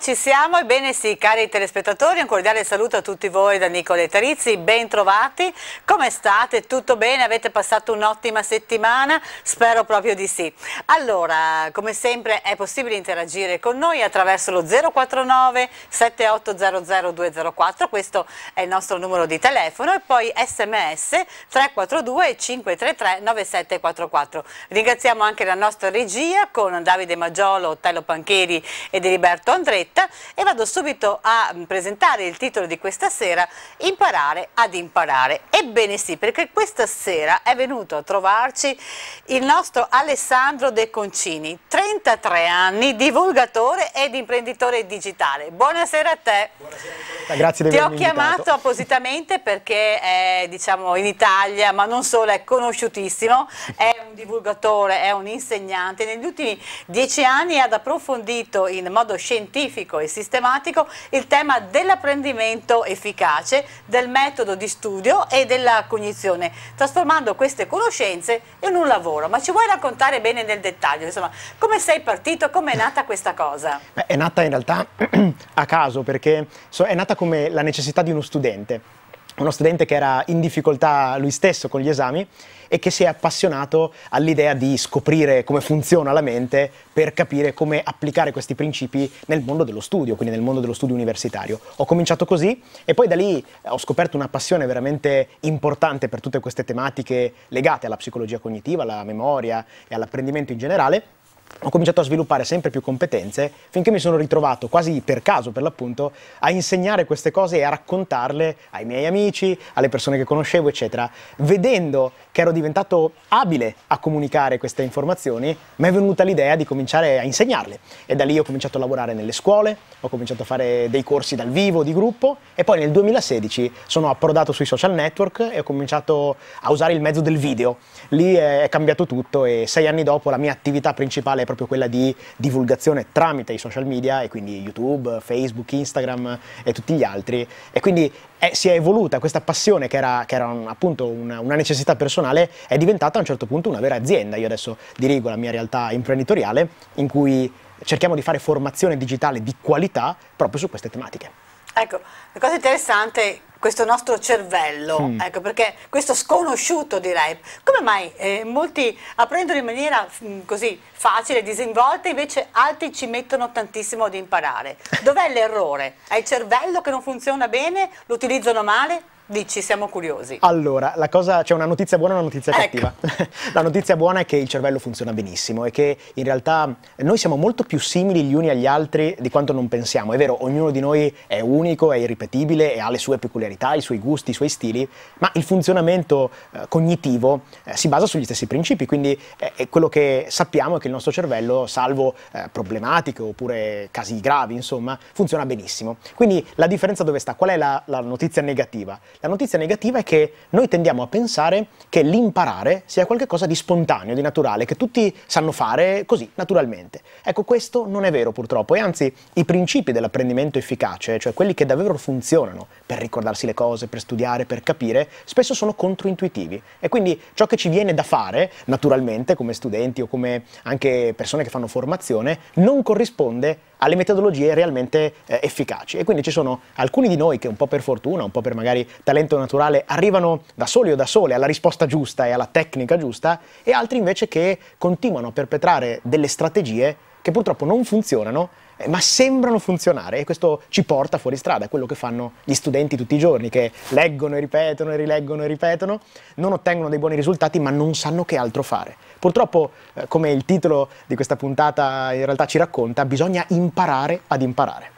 ci siamo, ebbene sì, cari telespettatori, un cordiale saluto a tutti voi da Nicoletta Rizzi, ben trovati, come state? Tutto bene? Avete passato un'ottima settimana? Spero proprio di sì. Allora, come sempre è possibile interagire con noi attraverso lo 049 7800 204, questo è il nostro numero di telefono, e poi sms 342 533 9744. Ringraziamo anche la nostra regia con Davide Maggiolo, Tello Pancheri ed Eliberto Andretti scaletta e vado subito a mm, presentare il titolo di questa sera, Imparare ad imparare. Ebbene sì, perché questa sera è venuto a trovarci il nostro Alessandro De Concini, 33 anni, divulgatore ed imprenditore digitale. Buonasera a te. Buonasera, grazie di Ti ho chiamato invitato. appositamente perché è diciamo, in Italia, ma non solo, è conosciutissimo, è un divulgatore, è un insegnante. Negli ultimi dieci anni ha approfondito in modo scientifico specifico e sistematico il tema dell'apprendimento efficace, del metodo di studio e della cognizione, trasformando queste conoscenze in un lavoro. Ma ci vuoi raccontare bene nel dettaglio, insomma, come sei partito, come è nata questa cosa? Beh, è nata in realtà a caso, perché è nata come la necessità di uno studente, uno studente che era in difficoltà lui stesso con gli esami e che si è appassionato all'idea di scoprire come funziona la mente per capire come applicare questi principi nel mondo dello studio, quindi nel mondo dello studio universitario. Ho cominciato così e poi da lì eh, ho scoperto una passione veramente importante per tutte queste tematiche legate alla psicologia cognitiva, alla memoria e all'apprendimento in generale ho cominciato a sviluppare sempre più competenze finché mi sono ritrovato quasi per caso, per l'appunto, a insegnare queste cose e a raccontarle ai miei amici, alle persone che conoscevo, eccetera. Vedendo che ero diventato abile a comunicare queste informazioni, mi è venuta l'idea di cominciare a insegnarle e da lì ho cominciato a lavorare nelle scuole, ho cominciato a fare dei corsi dal vivo di gruppo e poi nel 2016 sono approdato sui social network e ho cominciato a usare il mezzo del video. Lì è cambiato tutto e sei anni dopo la mia attività principale principale è proprio quella di divulgazione tramite i social media e quindi YouTube, Facebook, Instagram e tutti gli altri e quindi è, eh, si è evoluta questa passione che era, che era un, appunto una, una, necessità personale è diventata a un certo punto una vera azienda. Io adesso dirigo la mia realtà imprenditoriale in cui cerchiamo di fare formazione digitale di qualità proprio su queste tematiche. Ecco, la cosa interessante questo nostro cervello, mm. ecco, perché questo sconosciuto direi. Come mai eh, molti apprendono in maniera mh, mm, così facile, disinvolta, invece altri ci mettono tantissimo ad imparare? Dov'è l'errore? È il cervello che non funziona bene? Lo utilizzano male? Dici, siamo curiosi. Allora, la cosa, c'è cioè una notizia buona e una notizia ecco. cattiva. la notizia buona è che il cervello funziona benissimo e che in realtà noi siamo molto più simili gli uni agli altri di quanto non pensiamo. È vero, ognuno di noi è unico, è irripetibile e ha le sue peculiarità, i suoi gusti, i suoi stili, ma il funzionamento eh, cognitivo eh, si basa sugli stessi principi, quindi eh, quello che sappiamo è che il nostro cervello, salvo eh, problematiche oppure casi gravi, insomma, funziona benissimo. Quindi la differenza dove sta? Qual è la, la notizia negativa? La notizia negativa è che noi tendiamo a pensare che l'imparare sia qualcosa di spontaneo, di naturale, che tutti sanno fare così, naturalmente. Ecco, questo non è vero purtroppo e anzi i principi dell'apprendimento efficace, cioè quelli che davvero funzionano per ricordarsi le cose, per studiare, per capire, spesso sono controintuitivi e quindi ciò che ci viene da fare, naturalmente, come studenti o come anche persone che fanno formazione, non corrisponde alle metodologie realmente eh, efficaci. E quindi ci sono alcuni di noi che un po' per fortuna, un po' per magari talento naturale, arrivano da soli o da sole alla risposta giusta e alla tecnica giusta, e altri invece che continuano a perpetrare delle strategie che purtroppo non funzionano eh, ma sembrano funzionare e questo ci porta fuori strada, è quello che fanno gli studenti tutti i giorni, che leggono e ripetono e rileggono e ripetono, non ottengono dei buoni risultati ma non sanno che altro fare. Purtroppo, eh, come il titolo di questa puntata in realtà ci racconta, bisogna imparare ad imparare.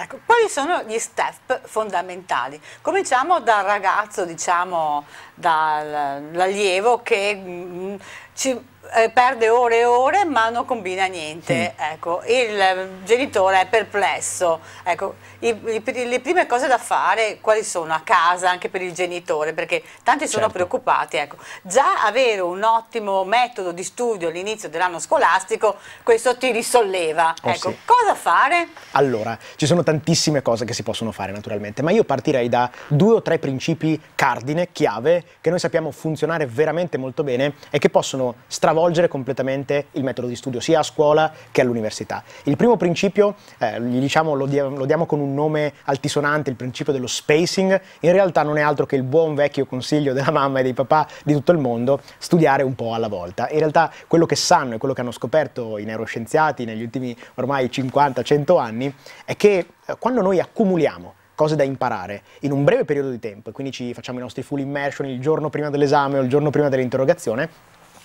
Ecco, quali sono gli step fondamentali? Cominciamo dal ragazzo, diciamo, dall'allievo che mh, mm, ci eh, perde ore e ore ma non combina niente. Sì. Ecco. Il genitore è perplesso. Ecco. I, i, le prime cose da fare quali sono a casa anche per il genitore? Perché tanti sono certo. preoccupati. Ecco. Già avere un ottimo metodo di studio all'inizio dell'anno scolastico, questo ti risolleva. Oh, ecco. sì. Cosa fare? Allora, ci sono tantissime cose che si possono fare naturalmente, ma io partirei da due o tre principi cardine, chiave, che noi sappiamo funzionare veramente molto bene e che possono stravolgere stravolgere completamente il metodo di studio sia a scuola che all'università. Il primo principio, eh, diciamo, lo, dia lo diamo con un nome altisonante, il principio dello spacing, in realtà non è altro che il buon vecchio consiglio della mamma e dei papà di tutto il mondo, studiare un po' alla volta. In realtà quello che sanno e quello che hanno scoperto i neuroscienziati negli ultimi ormai 50-100 anni è che eh, quando noi accumuliamo cose da imparare in un breve periodo di tempo, e quindi ci facciamo i nostri full immersion il giorno prima dell'esame o il giorno prima dell'interrogazione,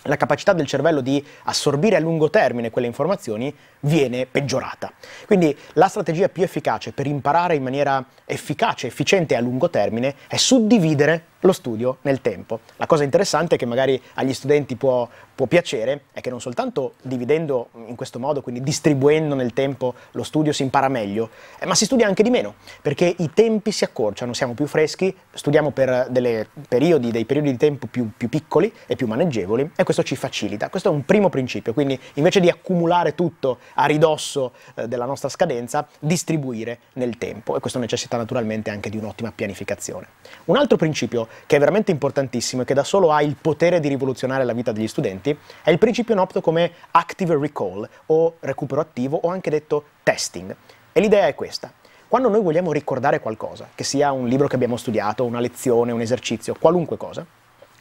la capacità del cervello di assorbire a lungo termine quelle informazioni viene peggiorata. Quindi la strategia più efficace per imparare in maniera efficace, efficiente e a lungo termine è suddividere lo studio nel tempo. La cosa interessante che magari agli studenti può, può piacere è che non soltanto dividendo in questo modo, quindi distribuendo nel tempo lo studio si impara meglio, eh, ma si studia anche di meno, perché i tempi si accorciano, siamo più freschi, studiamo per periodi, dei periodi di tempo più, più piccoli e più maneggevoli e questo ci facilita. Questo è un primo principio, quindi invece di accumulare tutto a ridosso eh, della nostra scadenza, distribuire nel tempo e questo necessita naturalmente anche di un'ottima pianificazione. Un altro principio che è veramente importantissimo e che da solo ha il potere di rivoluzionare la vita degli studenti, è il principio inopto come active recall o recupero attivo o anche detto testing. E l'idea è questa. Quando noi vogliamo ricordare qualcosa, che sia un libro che abbiamo studiato, una lezione, un esercizio, qualunque cosa,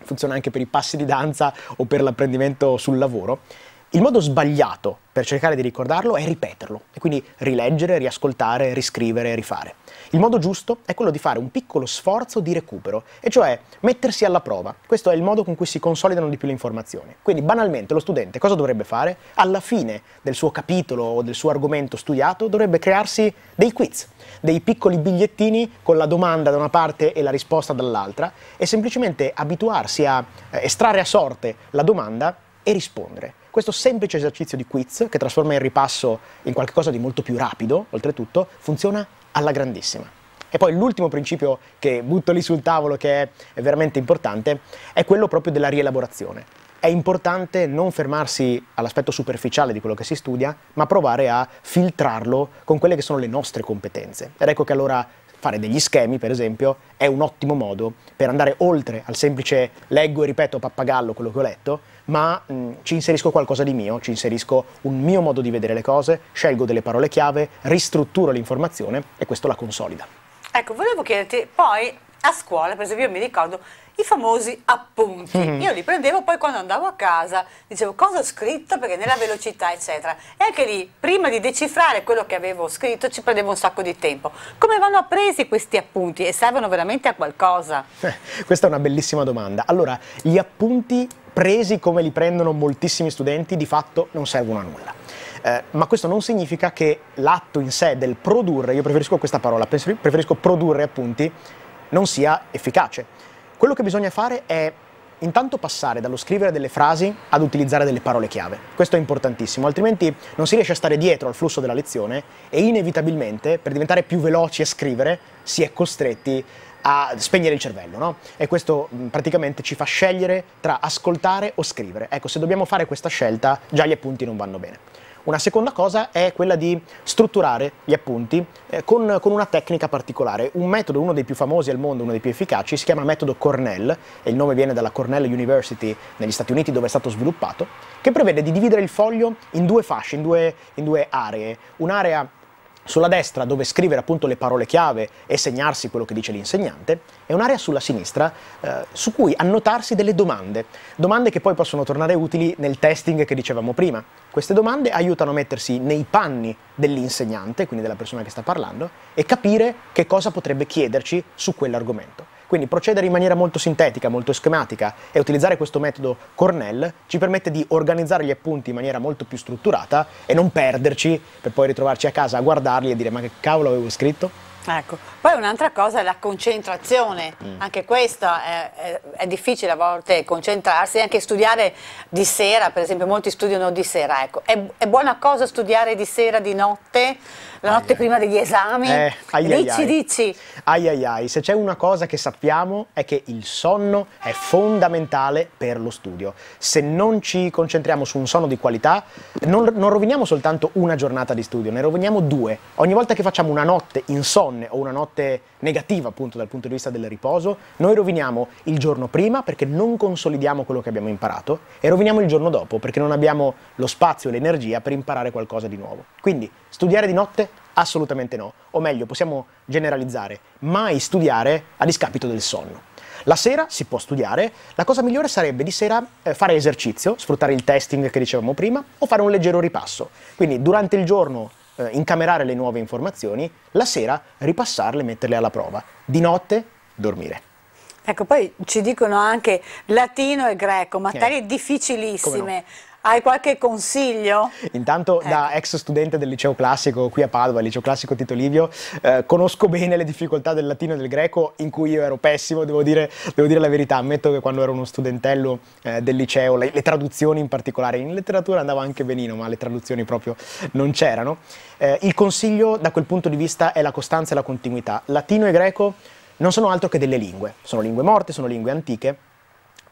funziona anche per i passi di danza o per l'apprendimento sul lavoro, il modo sbagliato per cercare di ricordarlo è ripeterlo, e quindi rileggere, riascoltare, riscrivere, rifare. Il modo giusto è quello di fare un piccolo sforzo di recupero, e cioè mettersi alla prova. Questo è il modo con cui si consolidano di più le informazioni. Quindi banalmente lo studente cosa dovrebbe fare? Alla fine del suo capitolo o del suo argomento studiato dovrebbe crearsi dei quiz, dei piccoli bigliettini con la domanda da una parte e la risposta dall'altra, e semplicemente abituarsi a eh, estrarre a sorte la domanda e rispondere questo semplice esercizio di quiz, che trasforma il ripasso in qualcosa di molto più rapido, oltretutto, funziona alla grandissima. E poi l'ultimo principio che butto lì sul tavolo, che è veramente importante, è quello proprio della rielaborazione. È importante non fermarsi all'aspetto superficiale di quello che si studia, ma provare a filtrarlo con quelle che sono le nostre competenze. Ed ecco che allora fare degli schemi, per esempio, è un ottimo modo per andare oltre al semplice leggo e ripeto a pappagallo quello che ho letto ma mh, mm, ci inserisco qualcosa di mio, ci inserisco un mio modo di vedere le cose, scelgo delle parole chiave, ristrutturo l'informazione e questo la consolida. Ecco, volevo chiederti, poi a scuola, per esempio, io mi ricordo i famosi appunti. Mm. Io li prendevo poi quando andavo a casa, dicevo cosa ho scritto perché nella velocità eccetera. E anche lì, prima di decifrare quello che avevo scritto, ci prendevo un sacco di tempo. Come vanno appresi questi appunti e servono veramente a qualcosa? Eh, questa è una bellissima domanda. Allora, gli appunti presi come li prendono moltissimi studenti di fatto non servono a nulla. Eh, ma questo non significa che l'atto in sé del produrre, io preferisco questa parola, preferisco produrre appunti, non sia efficace. Quello che bisogna fare è intanto passare dallo scrivere delle frasi ad utilizzare delle parole chiave. Questo è importantissimo, altrimenti non si riesce a stare dietro al flusso della lezione e inevitabilmente, per diventare più veloci a scrivere, si è costretti a spegnere il cervello, no? E questo praticamente ci fa scegliere tra ascoltare o scrivere. Ecco, se dobbiamo fare questa scelta, già gli appunti non vanno bene. Una seconda cosa è quella di strutturare gli appunti eh, con, con, una tecnica particolare. Un metodo, uno dei più famosi al mondo, uno dei più efficaci, si chiama metodo Cornell, e il nome viene dalla Cornell University negli Stati Uniti dove è stato sviluppato, che prevede di dividere il foglio in due fasce, in due, in due aree. Un'area sulla destra dove scrivere appunto le parole chiave e segnarsi quello che dice l'insegnante e un'area sulla sinistra eh, su cui annotarsi delle domande, domande che poi possono tornare utili nel testing che dicevamo prima. Queste domande aiutano a mettersi nei panni dell'insegnante, quindi della persona che sta parlando, e capire che cosa potrebbe chiederci su quell'argomento. Quindi procedere in maniera molto sintetica, molto schematica e utilizzare questo metodo Cornell ci permette di organizzare gli appunti in maniera molto più strutturata e non perderci per poi ritrovarci a casa a guardarli e dire ma che cavolo avevo scritto? Ecco. Poi un'altra cosa è la concentrazione, mm. anche questa è, è, è, difficile a volte concentrarsi, anche studiare di sera, per esempio molti studiano di sera, ecco. è, è buona cosa studiare di sera, di notte? la notte ai prima degli esami. Eh, ai dici, ai. dici. Ai ai ai, se c'è una cosa che sappiamo è che il sonno è fondamentale per lo studio. Se non ci concentriamo su un sonno di qualità, non, non roviniamo soltanto una giornata di studio, ne roviniamo due. Ogni volta che facciamo una notte insonne o una notte negativa appunto dal punto di vista del riposo, noi roviniamo il giorno prima perché non consolidiamo quello che abbiamo imparato e roviniamo il giorno dopo perché non abbiamo lo spazio e l'energia per imparare qualcosa di nuovo. Quindi studiare di notte assolutamente no, o meglio possiamo generalizzare, mai studiare a discapito del sonno. La sera si può studiare, la cosa migliore sarebbe di sera eh, fare esercizio, sfruttare il testing che dicevamo prima o fare un leggero ripasso. Quindi durante il giorno eh, incamerare le nuove informazioni, la sera ripassarle, metterle alla prova, di notte dormire. Ecco, poi ci dicono anche latino e greco, materie eh. difficilissime. Hai qualche consiglio? Intanto eh. da ecco. ex studente del liceo classico qui a Padova, liceo classico Tito Livio, eh, conosco bene le difficoltà del latino e del greco in cui io ero pessimo, devo dire, devo dire la verità, ammetto che quando ero uno studentello eh, del liceo, le, le, traduzioni in particolare, in letteratura andava anche benino, ma le traduzioni proprio non c'erano. Eh, il consiglio da quel punto di vista è la costanza e la continuità. Latino e greco non sono altro che delle lingue, sono lingue morte, sono lingue antiche,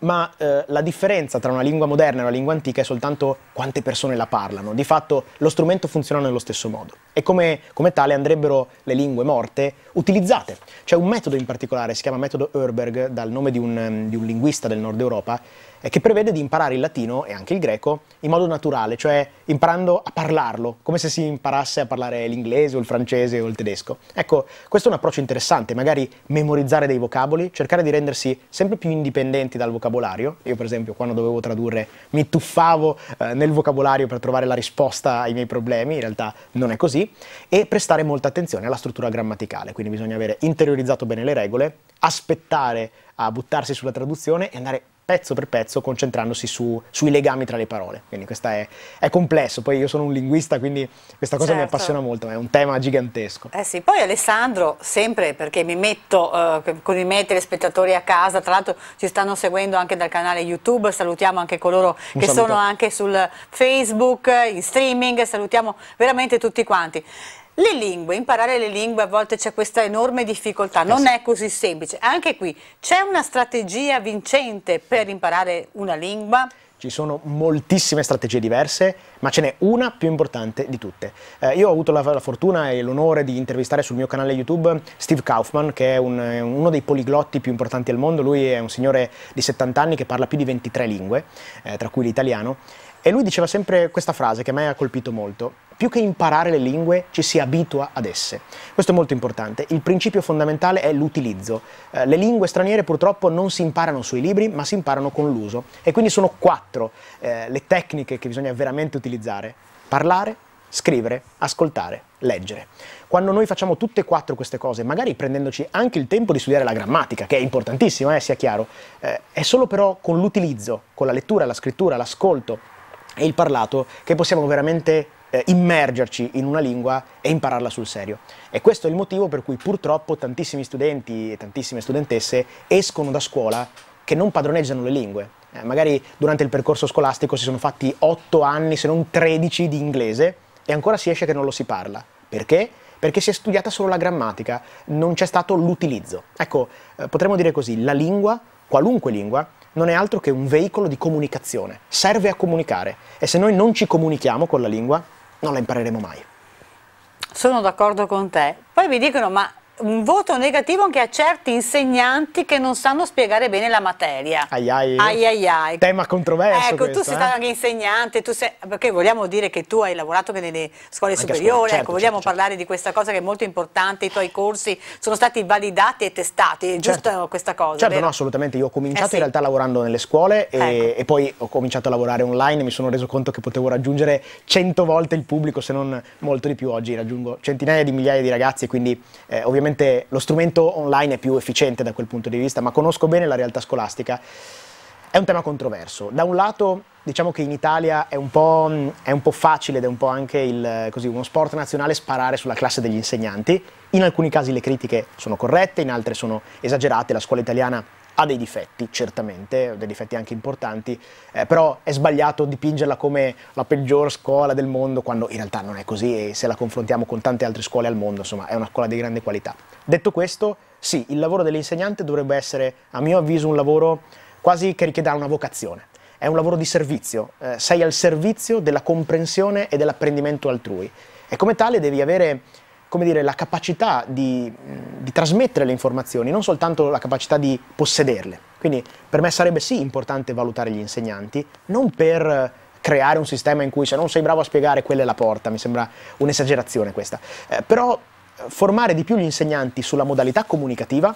ma eh, la differenza tra una lingua moderna e una lingua antica è soltanto quante persone la parlano. Di fatto lo strumento funziona nello stesso modo e come, come, tale andrebbero le lingue morte utilizzate. C'è un metodo in particolare, si chiama metodo Herberg, dal nome di un, di un linguista del nord Europa, eh, che prevede di imparare il latino e anche il greco in modo naturale, cioè imparando a parlarlo, come se si imparasse a parlare l'inglese o il francese o il tedesco. Ecco, questo è un approccio interessante, magari memorizzare dei vocaboli, cercare di rendersi sempre più indipendenti dal vocabolario. Io per esempio quando dovevo tradurre mi tuffavo eh, nel vocabolario per trovare la risposta ai miei problemi, in realtà non è così contenuti e prestare molta attenzione alla struttura grammaticale, quindi bisogna avere interiorizzato bene le regole, aspettare a buttarsi sulla traduzione e andare pezzo per pezzo, concentrandosi su, sui legami tra le parole. Quindi questo è, è, complesso, poi io sono un linguista, quindi questa cosa certo. mi appassiona molto, è un tema gigantesco. Eh sì, poi Alessandro, sempre perché mi metto, eh, con i miei telespettatori a casa, tra l'altro ci stanno seguendo anche dal canale YouTube, salutiamo anche coloro un che saluto. sono anche sul Facebook, in streaming, salutiamo veramente tutti quanti. Le lingue, imparare le lingue a volte c'è questa enorme difficoltà, non eh è così semplice. Anche qui c'è una strategia vincente per imparare una lingua? Ci sono moltissime strategie diverse, ma ce n'è una più importante di tutte. Eh, io ho avuto la, la fortuna e l'onore di intervistare sul mio canale YouTube Steve Kaufman, che è un, eh, uno dei poliglotti più importanti al mondo. Lui è un signore di 70 anni che parla più di 23 lingue, eh, tra cui l'italiano. E lui diceva sempre questa frase che a me ha colpito molto più che imparare le lingue ci si abitua ad esse. Questo è molto importante. Il principio fondamentale è l'utilizzo. Eh, le lingue straniere purtroppo non si imparano sui libri, ma si imparano con l'uso. E quindi sono quattro eh, le tecniche che bisogna veramente utilizzare. Parlare, scrivere, ascoltare, leggere. Quando noi facciamo tutte e quattro queste cose, magari prendendoci anche il tempo di studiare la grammatica, che è importantissima, eh, sia chiaro, eh, è solo però con l'utilizzo, con la lettura, la scrittura, l'ascolto e il parlato che possiamo veramente eh, immergerci in una lingua e impararla sul serio. E questo è il motivo per cui purtroppo tantissimi studenti e tantissime studentesse escono da scuola che non padroneggiano le lingue. Eh, magari durante il percorso scolastico si sono fatti 8 anni, se non 13, di inglese e ancora si esce che non lo si parla. Perché? Perché si è studiata solo la grammatica, non c'è stato l'utilizzo. Ecco, eh, potremmo dire così, la lingua, qualunque lingua, non è altro che un veicolo di comunicazione, serve a comunicare e se noi non ci comunichiamo con la lingua, non la impareremo mai. Sono d'accordo con te. Poi mi dicono, ma un voto negativo anche a certi insegnanti che non sanno spiegare bene la materia. Ai ai, ai, ai, ai. tema controverso Ecco, questo, tu sei eh? stato anche insegnante, sei, perché vogliamo dire che tu hai lavorato anche nelle scuole anche superiori, scuola, ecco, certo, ecco, vogliamo certo, certo, parlare di questa cosa che è molto importante, i tuoi corsi sono stati validati e testati, è giusta certo. questa cosa? Certo, vero? no, assolutamente, io ho cominciato eh sì. in realtà lavorando nelle scuole e, ecco. e, poi ho cominciato a lavorare online, e mi sono reso conto che potevo raggiungere cento volte il pubblico, se non molto di più oggi, raggiungo centinaia di migliaia di ragazzi, quindi eh, ovviamente sicuramente lo strumento online è più efficiente da quel punto di vista, ma conosco bene la realtà scolastica. È un tema controverso. Da un lato diciamo che in Italia è un po', è un po facile ed è un po' anche il, così, uno sport nazionale sparare sulla classe degli insegnanti. In alcuni casi le critiche sono corrette, in altri sono esagerate. La scuola italiana ha dei difetti, certamente, dei difetti anche importanti, eh, però è sbagliato dipingerla come la peggior scuola del mondo quando in realtà non è così e se la confrontiamo con tante altre scuole al mondo, insomma, è una scuola di grande qualità. Detto questo, sì, il lavoro dell'insegnante dovrebbe essere, a mio avviso, un lavoro quasi che richieda una vocazione. È un lavoro di servizio, eh, sei al servizio della comprensione e dell'apprendimento altrui e come tale devi avere come dire, la capacità di, mm, di, trasmettere le informazioni, non soltanto la capacità di possederle. Quindi per me sarebbe sì importante valutare gli insegnanti, non per creare un sistema in cui se non sei bravo a spiegare quella è la porta, mi sembra un'esagerazione questa, eh, però eh, formare di più gli insegnanti sulla modalità comunicativa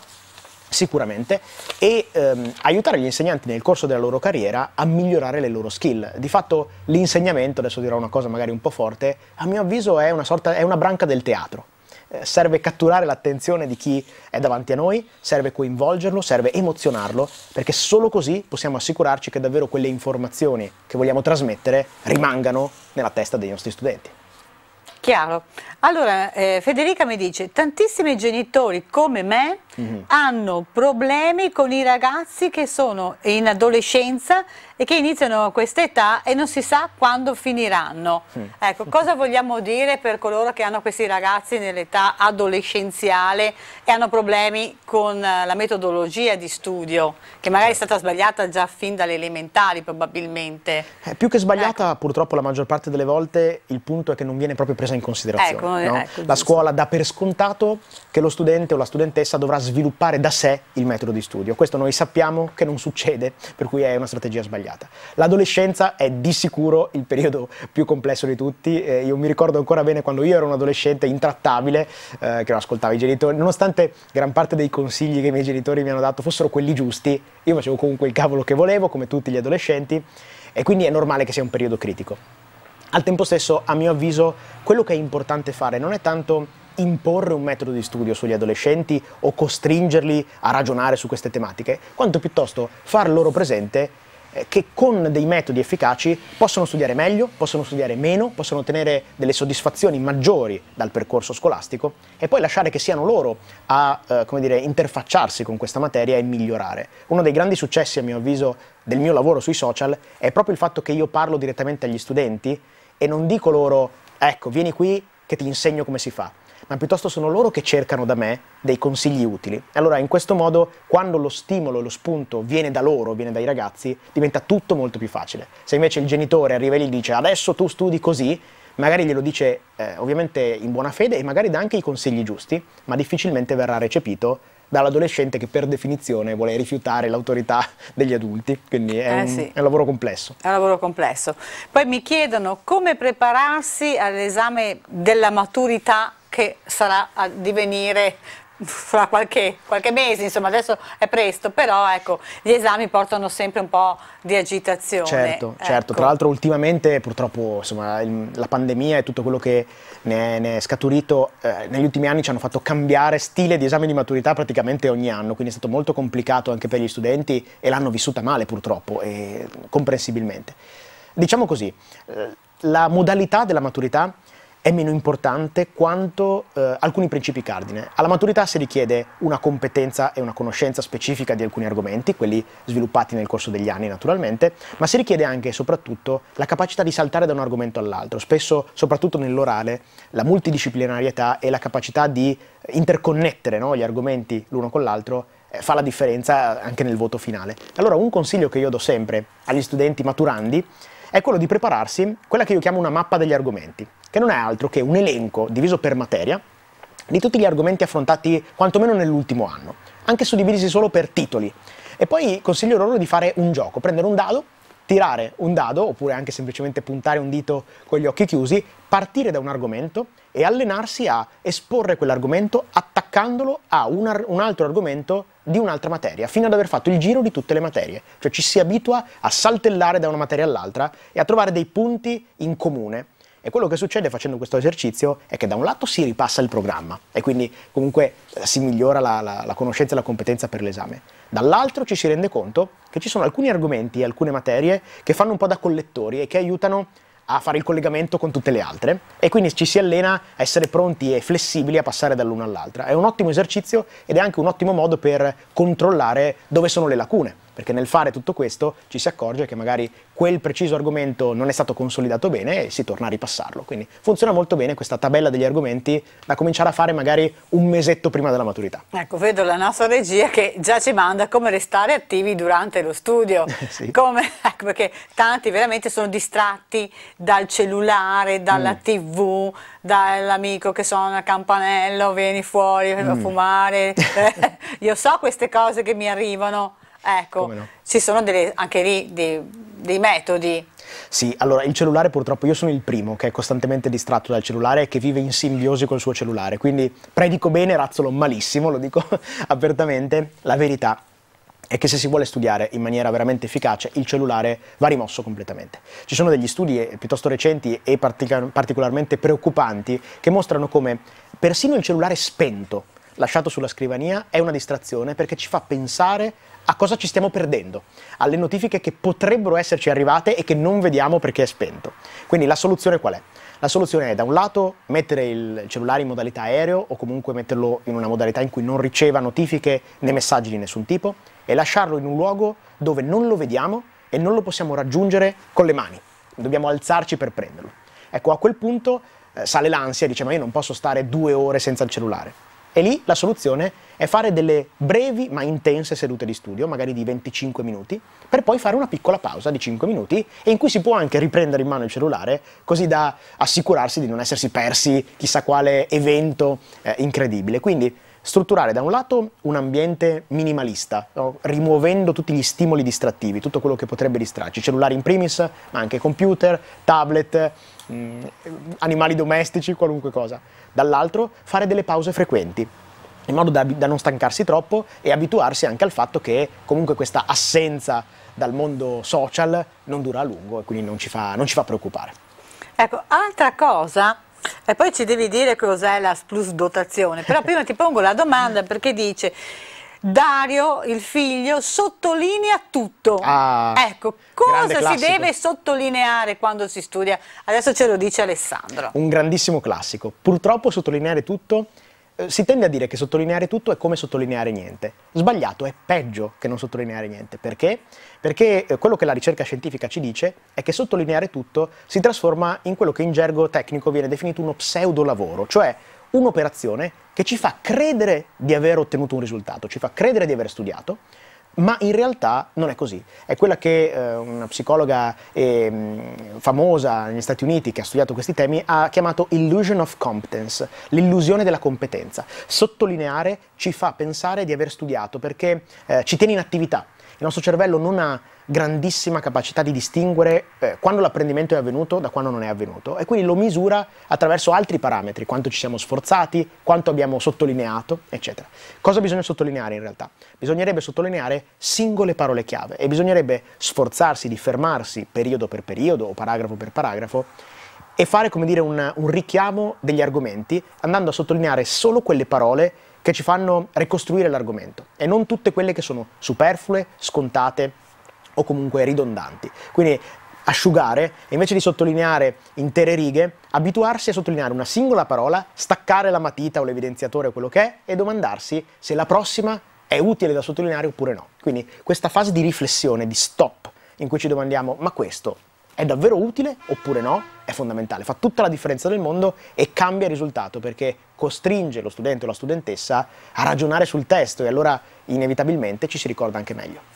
sicuramente, e ehm, aiutare gli insegnanti nel corso della loro carriera a migliorare le loro skill. Di fatto l'insegnamento, adesso dirò una cosa magari un po' forte, a mio avviso è una, sorta, è una branca del teatro. Eh, serve catturare l'attenzione di chi è davanti a noi, serve coinvolgerlo, serve emozionarlo, perché solo così possiamo assicurarci che davvero quelle informazioni che vogliamo trasmettere rimangano nella testa dei nostri studenti. Chiaro. Allora, eh, Federica mi dice, tantissimi genitori come me Mm-hmm. hanno problemi con i ragazzi che sono in adolescenza e che iniziano a questa età e non si sa quando finiranno. Mm. Ecco, cosa vogliamo dire per coloro che hanno questi ragazzi nell'età adolescenziale e hanno problemi con eh, la metodologia di studio, che magari è stata sbagliata già fin dalle elementari probabilmente? Eh, più che sbagliata, ecco. purtroppo la maggior parte delle volte il punto è che non viene proprio presa in considerazione. Ecco, no? Ecco, la scuola dà per scontato che lo studente o la studentessa dovrà sviluppare da sé il metodo di studio. Questo noi sappiamo che non succede, per cui è una strategia sbagliata. L'adolescenza è di sicuro il periodo più complesso di tutti. Eh, io mi ricordo ancora bene quando io ero un adolescente intrattabile, eh, che non ascoltavo i genitori, nonostante gran parte dei consigli che i miei genitori mi hanno dato fossero quelli giusti, io facevo comunque il cavolo che volevo, come tutti gli adolescenti, e quindi è normale che sia un periodo critico. Al tempo stesso, a mio avviso, quello che è importante fare non è tanto imporre un metodo di studio sugli adolescenti o costringerli a ragionare su queste tematiche, quanto piuttosto far loro presente eh, che con dei metodi efficaci possono studiare meglio, possono studiare meno, possono ottenere delle soddisfazioni maggiori dal percorso scolastico e poi lasciare che siano loro a eh, dire, interfacciarsi con questa materia e migliorare. Uno dei grandi successi, a mio avviso, del mio lavoro sui social è proprio il fatto che io parlo direttamente agli studenti e non dico loro, ecco, vieni qui che ti insegno come si fa ma piuttosto sono loro che cercano da me dei consigli utili. Allora in questo modo quando lo stimolo, lo spunto viene da loro, viene dai ragazzi, diventa tutto molto più facile. Se invece il genitore arriva e gli dice adesso tu studi così, magari glielo dice eh, ovviamente in buona fede e magari dà anche i consigli giusti, ma difficilmente verrà recepito dall'adolescente che per definizione vuole rifiutare l'autorità degli adulti, quindi è, eh un, è, un, lavoro complesso. È un lavoro complesso. Poi mi chiedono come prepararsi all'esame della maturità che sarà a divenire fra qualche, qualche, mese, insomma adesso è presto, però ecco, gli esami portano sempre un po' di agitazione. Certo, ecco. certo. tra l'altro ultimamente purtroppo insomma, il, la pandemia e tutto quello che ne, ne è scaturito eh, negli ultimi anni ci hanno fatto cambiare stile di esame di maturità praticamente ogni anno, quindi è stato molto complicato anche per gli studenti e l'hanno vissuta male purtroppo, e, comprensibilmente. Diciamo così, eh, la modalità della maturità è meno importante quanto eh, alcuni principi cardine. Alla maturità si richiede una competenza e una conoscenza specifica di alcuni argomenti, quelli sviluppati nel corso degli anni naturalmente, ma si richiede anche e soprattutto la capacità di saltare da un argomento all'altro, spesso soprattutto nell'orale la multidisciplinarietà e la capacità di interconnettere no, gli argomenti l'uno con l'altro eh, fa la differenza anche nel voto finale. Allora un consiglio che io do sempre agli studenti maturandi è quello di prepararsi quella che io chiamo una mappa degli argomenti che non è altro che un elenco diviso per materia di tutti gli argomenti affrontati quantomeno nell'ultimo anno, anche suddivisi solo per titoli. E poi consiglio loro di fare un gioco, prendere un dado, tirare un dado, oppure anche semplicemente puntare un dito con gli occhi chiusi, partire da un argomento e allenarsi a esporre quell'argomento attaccandolo a un, ar un, altro argomento di un'altra materia, fino ad aver fatto il giro di tutte le materie. Cioè ci si abitua a saltellare da una materia all'altra e a trovare dei punti in comune e quello che succede facendo questo esercizio è che da un lato si ripassa il programma e quindi comunque eh, si migliora la, la, la conoscenza e la competenza per l'esame. Dall'altro ci si rende conto che ci sono alcuni argomenti, alcune materie che fanno un po' da collettori e che aiutano a fare il collegamento con tutte le altre e quindi ci si allena a essere pronti e flessibili a passare dall'una all'altra. È un ottimo esercizio ed è anche un ottimo modo per controllare dove sono le lacune perché nel fare tutto questo ci si accorge che magari quel preciso argomento non è stato consolidato bene e si torna a ripassarlo. Quindi funziona molto bene questa tabella degli argomenti da cominciare a fare magari un mesetto prima della maturità. Ecco, vedo la nostra regia che già ci manda come restare attivi durante lo studio, sì. come, ecco, perché tanti veramente sono distratti dal cellulare, dalla mm. tv, dall'amico che suona il campanello, vieni fuori mm. a fumare. Io so queste cose che mi arrivano. Ecco, no? ci sono delle, anche lì dei, dei metodi. Sì, allora il cellulare purtroppo io sono il primo che è costantemente distratto dal cellulare e che vive in simbiosi col suo cellulare, quindi predico bene, razzolo malissimo, lo dico apertamente, la verità è che se si vuole studiare in maniera veramente efficace il cellulare va rimosso completamente. Ci sono degli studi eh, piuttosto recenti e partic particolarmente preoccupanti che mostrano come persino il cellulare spento lasciato sulla scrivania è una distrazione perché ci fa pensare a cosa ci stiamo perdendo, alle notifiche che potrebbero esserci arrivate e che non vediamo perché è spento. Quindi la soluzione qual è? La soluzione è da un lato mettere il cellulare in modalità aereo o comunque metterlo in una modalità in cui non riceva notifiche né messaggi di nessun tipo e lasciarlo in un luogo dove non lo vediamo e non lo possiamo raggiungere con le mani. Dobbiamo alzarci per prenderlo. Ecco, a quel punto eh, sale l'ansia, e dice diciamo, ma io non posso stare due ore senza il cellulare. E lì la soluzione è è fare delle brevi ma intense sedute di studio, magari di 25 minuti, per poi fare una piccola pausa di 5 minuti e in cui si può anche riprendere in mano il cellulare, così da assicurarsi di non essersi persi chissà quale evento eh, incredibile. Quindi strutturare da un lato un ambiente minimalista, no? rimuovendo tutti gli stimoli distrattivi, tutto quello che potrebbe distrarci, cellulari in primis, ma anche computer, tablet, mh, mm, animali domestici, qualunque cosa. Dall'altro fare delle pause frequenti, in modo da, da, non stancarsi troppo e abituarsi anche al fatto che comunque questa assenza dal mondo social non dura a lungo e quindi non ci fa, non ci fa preoccupare. Ecco, altra cosa, e poi ci devi dire cos'è la plus dotazione, però prima ti pongo la domanda perché dice... Dario, il figlio, sottolinea tutto. Ah, ecco, cosa si deve sottolineare quando si studia? Adesso ce lo dice Alessandro. Un grandissimo classico. Purtroppo sottolineare tutto eh, si tende a dire che sottolineare tutto è come sottolineare niente. Sbagliato, è peggio che non sottolineare niente. Perché? Perché eh, quello che la ricerca scientifica ci dice è che sottolineare tutto si trasforma in quello che in gergo tecnico viene definito uno pseudolavoro, cioè un'operazione che ci fa credere di aver ottenuto un risultato, ci fa credere di aver studiato, ma in realtà non è così. È quella che eh, una psicologa eh, famosa negli Stati Uniti che ha studiato questi temi ha chiamato illusion of competence, l'illusione della competenza. Sottolineare ci fa pensare di aver studiato perché eh, ci tiene in attività. Il nostro cervello non ha grandissima capacità di distinguere eh, quando l'apprendimento è avvenuto da quando non è avvenuto e quindi lo misura attraverso altri parametri, quanto ci siamo sforzati, quanto abbiamo sottolineato, eccetera. Cosa bisogna sottolineare in realtà? Bisognerebbe sottolineare singole parole chiave e bisognerebbe sforzarsi di fermarsi periodo per periodo o paragrafo per paragrafo e fare come dire un, un richiamo degli argomenti andando a sottolineare solo quelle parole che ci fanno ricostruire l'argomento e non tutte quelle che sono superflue, scontate o comunque ridondanti. Quindi asciugare, invece di sottolineare intere righe, abituarsi a sottolineare una singola parola, staccare la matita o l'evidenziatore o quello che è e domandarsi se la prossima è utile da sottolineare oppure no. Quindi questa fase di riflessione, di stop, in cui ci domandiamo ma questo è davvero utile oppure no, è fondamentale, fa tutta la differenza del mondo e cambia il risultato perché costringe lo studente o la studentessa a ragionare sul testo e allora inevitabilmente ci si ricorda anche meglio.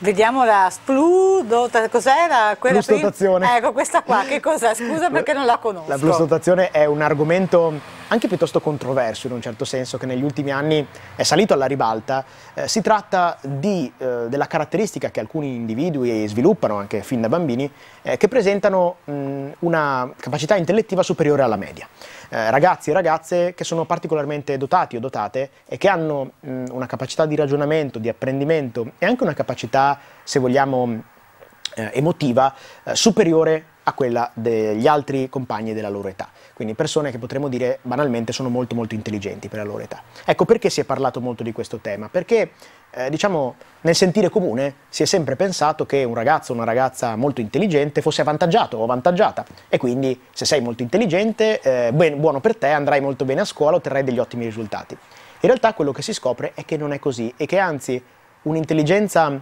Vediamo la spludo, cos'era? Quella Plusdotazione. Ecco, questa qua, che cos'è? Scusa perché non la conosco. La plusdotazione è un argomento anche piuttosto controverso in un certo senso che negli ultimi anni è salito alla ribalta, eh, si tratta di, eh, della caratteristica che alcuni individui sviluppano anche fin da bambini eh, che presentano mh, una capacità intellettiva superiore alla media. Eh, ragazzi e ragazze che sono particolarmente dotati o dotate e che hanno mh, una capacità di ragionamento, di apprendimento e anche una capacità, se vogliamo, eh, emotiva eh, superiore a quella degli altri compagni della loro età. Quindi persone che potremmo dire banalmente sono molto molto intelligenti per la loro età. Ecco perché si è parlato molto di questo tema? Perché eh, diciamo nel sentire comune si è sempre pensato che un ragazzo o una ragazza molto intelligente fosse avvantaggiato o avvantaggiata e quindi se sei molto intelligente, eh, ben, buono per te, andrai molto bene a scuola, otterrai degli ottimi risultati. In realtà quello che si scopre è che non è così e che anzi un'intelligenza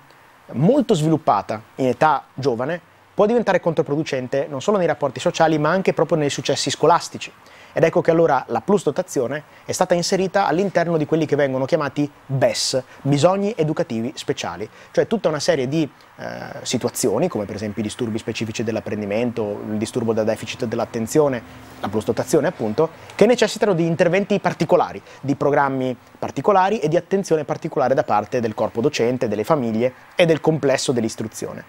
molto sviluppata in età giovane può diventare controproducente non solo nei rapporti sociali ma anche proprio nei successi scolastici. Ed ecco che allora la plus dotazione è stata inserita all'interno di quelli che vengono chiamati BES, bisogni educativi speciali, cioè tutta una serie di eh, situazioni come per esempio i disturbi specifici dell'apprendimento, il disturbo da deficit dell'attenzione, la plus dotazione appunto, che necessitano di interventi particolari, di programmi particolari e di attenzione particolare da parte del corpo docente, delle famiglie e del complesso dell'istruzione.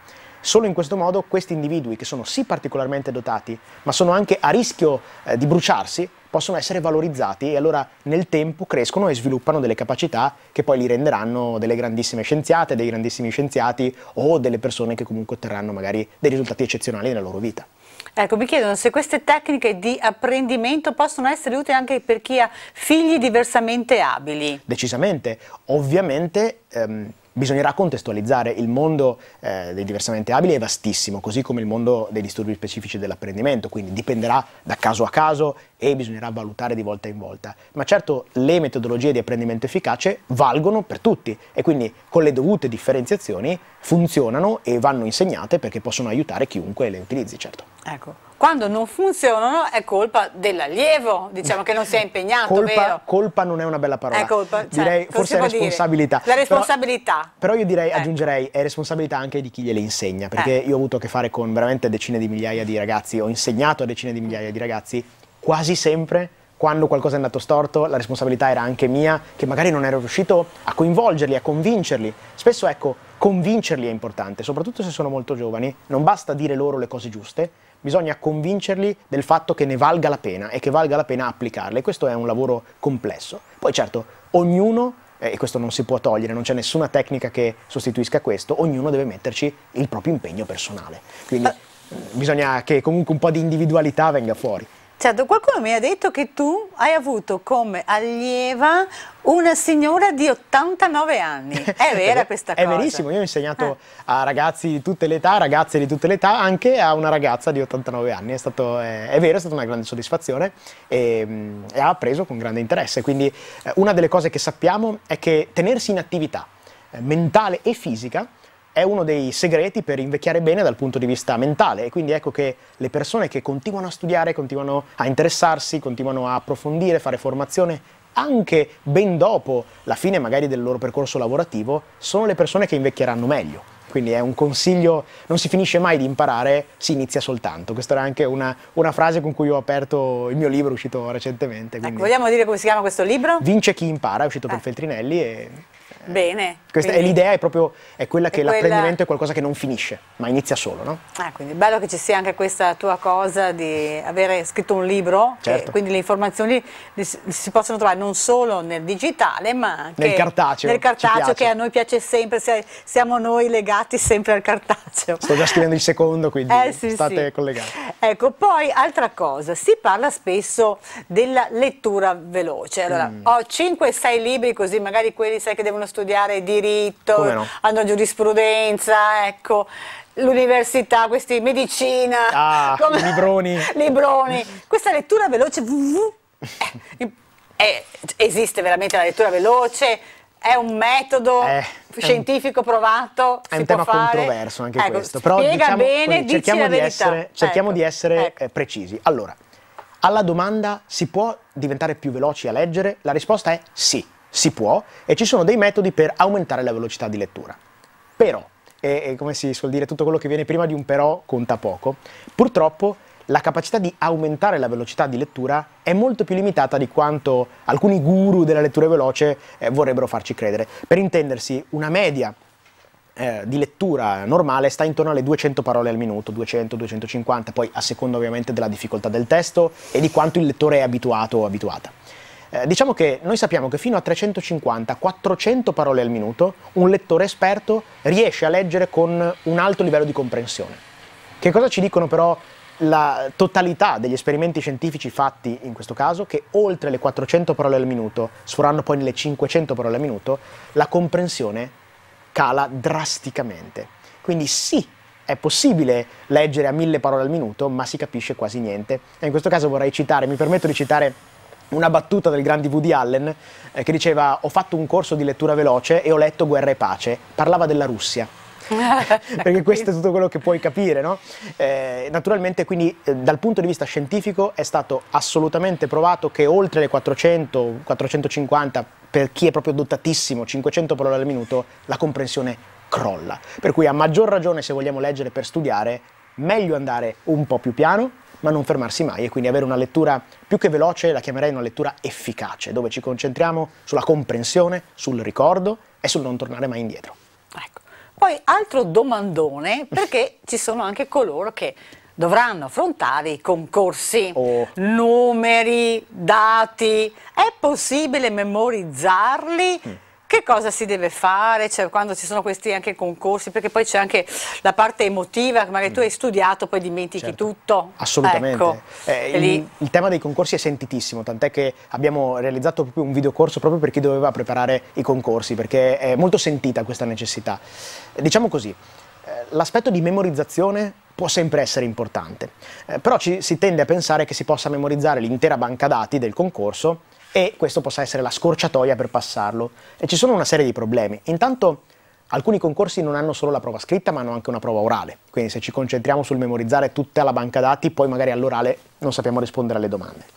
Solo in questo modo questi individui, che sono sì particolarmente dotati, ma sono anche a rischio eh, di bruciarsi, possono essere valorizzati e allora nel tempo crescono e sviluppano delle capacità che poi li renderanno delle grandissime scienziate, dei grandissimi scienziati o delle persone che comunque otterranno magari dei risultati eccezionali nella loro vita. Ecco, mi chiedono se queste tecniche di apprendimento possono essere utili anche per chi ha figli diversamente abili. Decisamente, ovviamente ehm, Bisognerà contestualizzare, il mondo eh, dei diversamente abili è vastissimo, così come il mondo dei disturbi specifici dell'apprendimento, quindi dipenderà da caso a caso e bisognerà valutare di volta in volta. Ma certo le metodologie di apprendimento efficace valgono per tutti e quindi con le dovute differenziazioni funzionano e vanno insegnate perché possono aiutare chiunque le utilizzi, certo. Ecco quando non funzionano è colpa dell'allievo, diciamo che non si è impegnato, colpa, colpa non è una bella parola, è colpa, cioè, direi forse è responsabilità. Dire? La responsabilità. Però, però io direi, eh. aggiungerei, è responsabilità anche di chi gliele insegna, perché eh. io ho avuto a che fare con veramente decine di migliaia di ragazzi, ho insegnato a decine di migliaia di ragazzi, quasi sempre quando qualcosa è andato storto la responsabilità era anche mia, che magari non ero riuscito a coinvolgerli, a convincerli. Spesso ecco, convincerli è importante, soprattutto se sono molto giovani, non basta dire loro le cose giuste, bisogna convincerli del fatto che ne valga la pena e che valga la pena applicarle. Questo è un lavoro complesso. Poi certo, ognuno eh, e questo non si può togliere, non c'è nessuna tecnica che sostituisca questo, ognuno deve metterci il proprio impegno personale. Quindi eh, bisogna che comunque un po' di individualità venga fuori. Certo, qualcuno mi ha detto che tu hai avuto come allieva una signora di 89 anni. È vera questa cosa? È verissimo, io ho insegnato ah. a ragazzi di tutte le età, ragazze di tutte le età, anche a una ragazza di 89 anni. È, stato, è, eh, è vero, è stata una grande soddisfazione e, mm, e ha appreso con grande interesse. Quindi eh, una delle cose che sappiamo è che tenersi in attività mentale e fisica è uno dei segreti per invecchiare bene dal punto di vista mentale e quindi ecco che le persone che continuano a studiare, continuano a interessarsi, continuano a approfondire, fare formazione anche ben dopo la fine magari del loro percorso lavorativo, sono le persone che invecchieranno meglio. Quindi è un consiglio, non si finisce mai di imparare, si inizia soltanto. Questa era anche una, una frase con cui ho aperto il mio libro uscito recentemente. Ecco, vogliamo dire come si chiama questo libro? Vince chi impara, è uscito eh. per Feltrinelli e Bene. Questa quindi... è l'idea è proprio è quella che l'apprendimento quella... è qualcosa che non finisce, ma inizia solo, no? Ah, quindi bello che ci sia anche questa tua cosa di avere scritto un libro, certo. quindi le informazioni si possono trovare non solo nel digitale, ma anche nel cartaceo, nel cartaceo che a noi piace sempre, siamo noi legati sempre al cartaceo. Sto già scrivendo il secondo, quindi eh, sì, state sì. collegati. Ecco, poi altra cosa, si parla spesso della lettura veloce. Allora, mm. ho 5-6 libri così magari quelli sai che devono studiare studiare diritto, no? hanno giurisprudenza, ecco l'università, questi medicina, ah, come... libroni. libroni. Questa lettura veloce eh, eh, esiste veramente la lettura veloce? È un metodo eh, scientifico provato? È un tema fare. controverso anche ecco, questo. Però spiega diciamo, bene, quindi, cerchiamo, di essere, cerchiamo ecco, di essere, ecco. Eh, precisi. Allora, alla domanda si può diventare più veloci a leggere? La risposta è sì si può e ci sono dei metodi per aumentare la velocità di lettura. Però, e, come si suol dire, tutto quello che viene prima di un però conta poco, purtroppo la capacità di aumentare la velocità di lettura è molto più limitata di quanto alcuni guru della lettura veloce eh, vorrebbero farci credere. Per intendersi, una media eh, di lettura normale sta intorno alle 200 parole al minuto, 200-250, poi a seconda ovviamente della difficoltà del testo e di quanto il lettore è abituato o abituata. Eh, diciamo che noi sappiamo che fino a 350-400 parole al minuto un lettore esperto riesce a leggere con un alto livello di comprensione. Che cosa ci dicono però la totalità degli esperimenti scientifici fatti in questo caso, che oltre le 400 parole al minuto, sforando poi nelle 500 parole al minuto, la comprensione cala drasticamente. Quindi sì, è possibile leggere a mille parole al minuto, ma si capisce quasi niente. E in questo caso vorrei citare, mi permetto di citare una battuta del grande Woody Allen eh, che diceva ho fatto un corso di lettura veloce e ho letto Guerra e Pace, parlava della Russia. perché questo è tutto quello che puoi capire, no? eh, naturalmente quindi eh, dal punto di vista scientifico è stato assolutamente provato che oltre le 400, 450 per chi è proprio dotatissimo, 500 parole al minuto, la comprensione crolla. Per cui a maggior ragione se vogliamo leggere per studiare, meglio andare un po' più piano, ma non fermarsi mai e quindi avere una lettura più che veloce, la chiamerei una lettura efficace, dove ci concentriamo sulla comprensione, sul ricordo e sul non tornare mai indietro. Ecco. Poi altro domandone, perché ci sono anche coloro che dovranno affrontare i concorsi, oh. numeri, dati, è possibile memorizzarli? Mm che cosa si deve fare cioè, quando ci sono questi anche concorsi? Perché poi c'è anche la parte emotiva, magari tu hai mm. studiato, poi dimentichi certo. tutto. Assolutamente. Ecco. Eh, il, il, tema dei concorsi è sentitissimo, tant'è che abbiamo realizzato proprio un videocorso proprio per chi doveva preparare i concorsi, perché è molto sentita questa necessità. Eh, diciamo così, eh, l'aspetto di memorizzazione può sempre essere importante, eh, però ci, si tende a pensare che si possa memorizzare l'intera banca dati del concorso e questo possa essere la scorciatoia per passarlo. E ci sono una serie di problemi. Intanto alcuni concorsi non hanno solo la prova scritta ma hanno anche una prova orale, quindi se ci concentriamo sul memorizzare tutta la banca dati poi magari all'orale non sappiamo rispondere alle domande.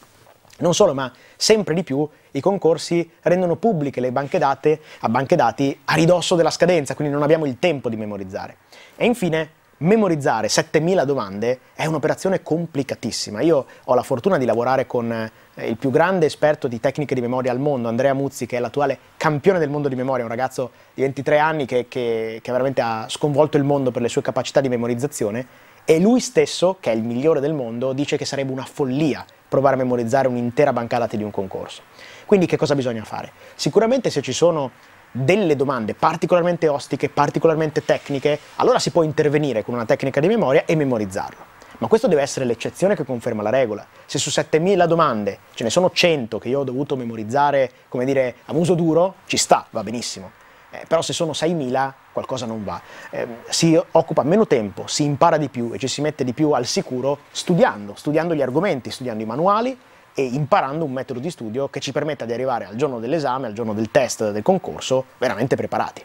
Non solo, ma sempre di più i concorsi rendono pubbliche le banche date a, banche dati a ridosso della scadenza, quindi non abbiamo il tempo di memorizzare. E infine memorizzare 7000 domande è un'operazione complicatissima. Io ho la fortuna di lavorare con eh, il più grande esperto di tecniche di memoria al mondo, Andrea Muzzi, che è l'attuale campione del mondo di memoria, un ragazzo di 23 anni che, che, che veramente ha sconvolto il mondo per le sue capacità di memorizzazione. E lui stesso, che è il migliore del mondo, dice che sarebbe una follia provare a memorizzare un'intera banca dati di un concorso. Quindi che cosa bisogna fare? Sicuramente se ci sono delle domande particolarmente ostiche, particolarmente tecniche, allora si può intervenire con una tecnica di memoria e memorizzarlo. Ma questo deve essere l'eccezione che conferma la regola. Se su 7000 domande ce ne sono 100 che io ho dovuto memorizzare, come dire, a muso duro, ci sta, va benissimo. Eh, però se sono 6.000 qualcosa non va. Eh, si occupa meno tempo, si impara di più e ci si mette di più al sicuro studiando, studiando gli argomenti, studiando i manuali, e imparando un metodo di studio che ci permetta di arrivare al giorno dell'esame, al giorno del test del concorso, veramente preparati.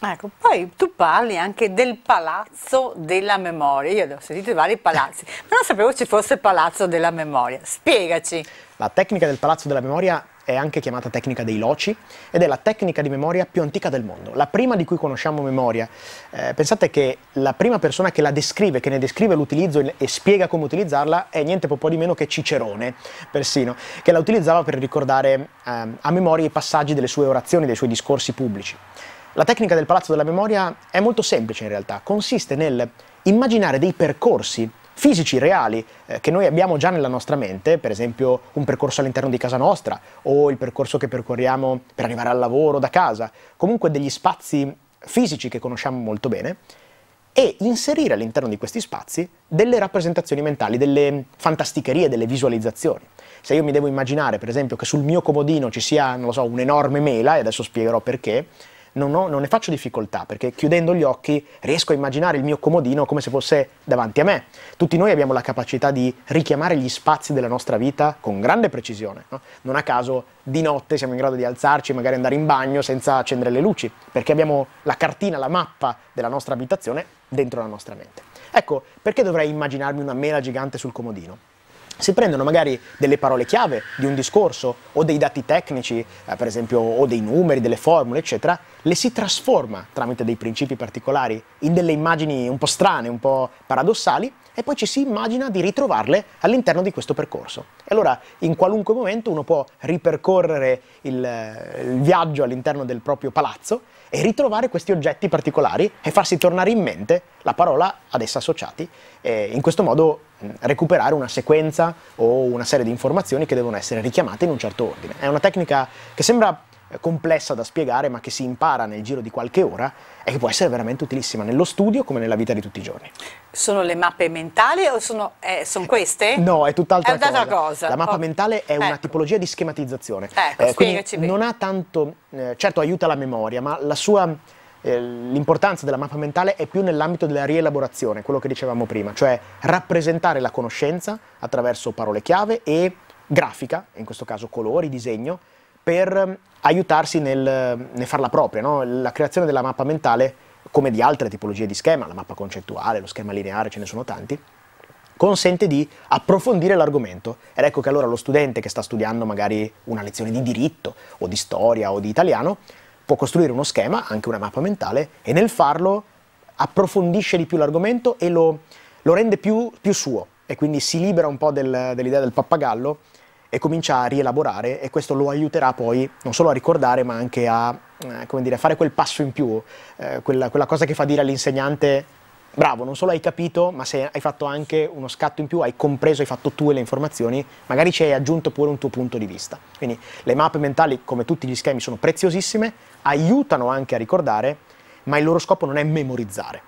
Ecco, poi tu parli anche del palazzo della memoria, io ho sentito vari palazzi, ma non sapevo ci fosse il palazzo della memoria, spiegaci. La tecnica del palazzo della memoria è anche chiamata tecnica dei loci ed è la tecnica di memoria più antica del mondo, la prima di cui conosciamo memoria. Eh, pensate che la prima persona che la descrive, che ne descrive l'utilizzo e spiega come utilizzarla è niente po' di meno che Cicerone, persino, che la utilizzava per ricordare eh, a memoria i passaggi delle sue orazioni, dei suoi discorsi pubblici. La tecnica del palazzo della memoria è molto semplice in realtà, consiste nel immaginare dei percorsi fisici, reali, eh, che noi abbiamo già nella nostra mente, per esempio un percorso all'interno di casa nostra o il percorso che percorriamo per arrivare al lavoro da casa, comunque degli spazi fisici che conosciamo molto bene, e inserire all'interno di questi spazi delle rappresentazioni mentali, delle fantasticherie, delle visualizzazioni. Se io mi devo immaginare, per esempio, che sul mio comodino ci sia, non lo so, un'enorme mela, e adesso spiegherò perché, non, ho, non ne faccio difficoltà perché chiudendo gli occhi riesco a immaginare il mio comodino come se fosse davanti a me. Tutti noi abbiamo la capacità di richiamare gli spazi della nostra vita con grande precisione. No? Non a caso di notte siamo in grado di alzarci e magari andare in bagno senza accendere le luci perché abbiamo la cartina, la mappa della nostra abitazione dentro la nostra mente. Ecco, perché dovrei immaginarmi una mela gigante sul comodino? si prendono magari delle parole chiave di un discorso o dei dati tecnici, eh, per esempio, o dei numeri, delle formule, eccetera, le si trasforma tramite dei principi particolari in delle immagini un po' strane, un po' paradossali, e poi ci si immagina di ritrovarle all'interno di questo percorso. E allora in qualunque momento uno può ripercorrere il, eh, il viaggio all'interno del proprio palazzo e ritrovare questi oggetti particolari e farsi tornare in mente la parola ad essa associati e in questo modo recuperare una sequenza o una serie di informazioni che devono essere richiamate in un certo ordine. È una tecnica che sembra eh, complessa da spiegare ma che si impara nel giro di qualche ora e che può essere veramente utilissima nello studio come nella vita di tutti i giorni. Sono le mappe mentali o sono, eh, sono queste? No, è tutt'altra è cosa. cosa. La mappa oh. mentale è ecco. una tipologia di schematizzazione. Ecco, eh, Non ha tanto, eh, certo aiuta la memoria, ma la sua... Eh, l'importanza della mappa mentale è più nell'ambito della rielaborazione, quello che dicevamo prima, cioè rappresentare la conoscenza attraverso parole chiave e grafica, in questo caso colori, disegno, per aiutarsi nel, nel farla propria, no? la creazione della mappa mentale come di altre tipologie di schema, la mappa concettuale, lo schema lineare, ce ne sono tanti, consente di approfondire l'argomento. Ed ecco che allora lo studente che sta studiando magari una lezione di diritto o di storia o di italiano può costruire uno schema, anche una mappa mentale, e nel farlo approfondisce di più l'argomento e lo, lo rende più, più, suo e quindi si libera un po' del, dell'idea del pappagallo e comincia a rielaborare e questo lo aiuterà poi non solo a ricordare ma anche a eh, dire, fare quel passo in più, eh, quella, quella cosa che fa dire all'insegnante bravo, non solo hai capito ma se hai fatto anche uno scatto in più, hai compreso, hai fatto tu le informazioni, magari ci hai aggiunto pure un tuo punto di vista. Quindi le mappe mentali come tutti gli schemi sono preziosissime, aiutano anche a ricordare ma il loro scopo non è memorizzare.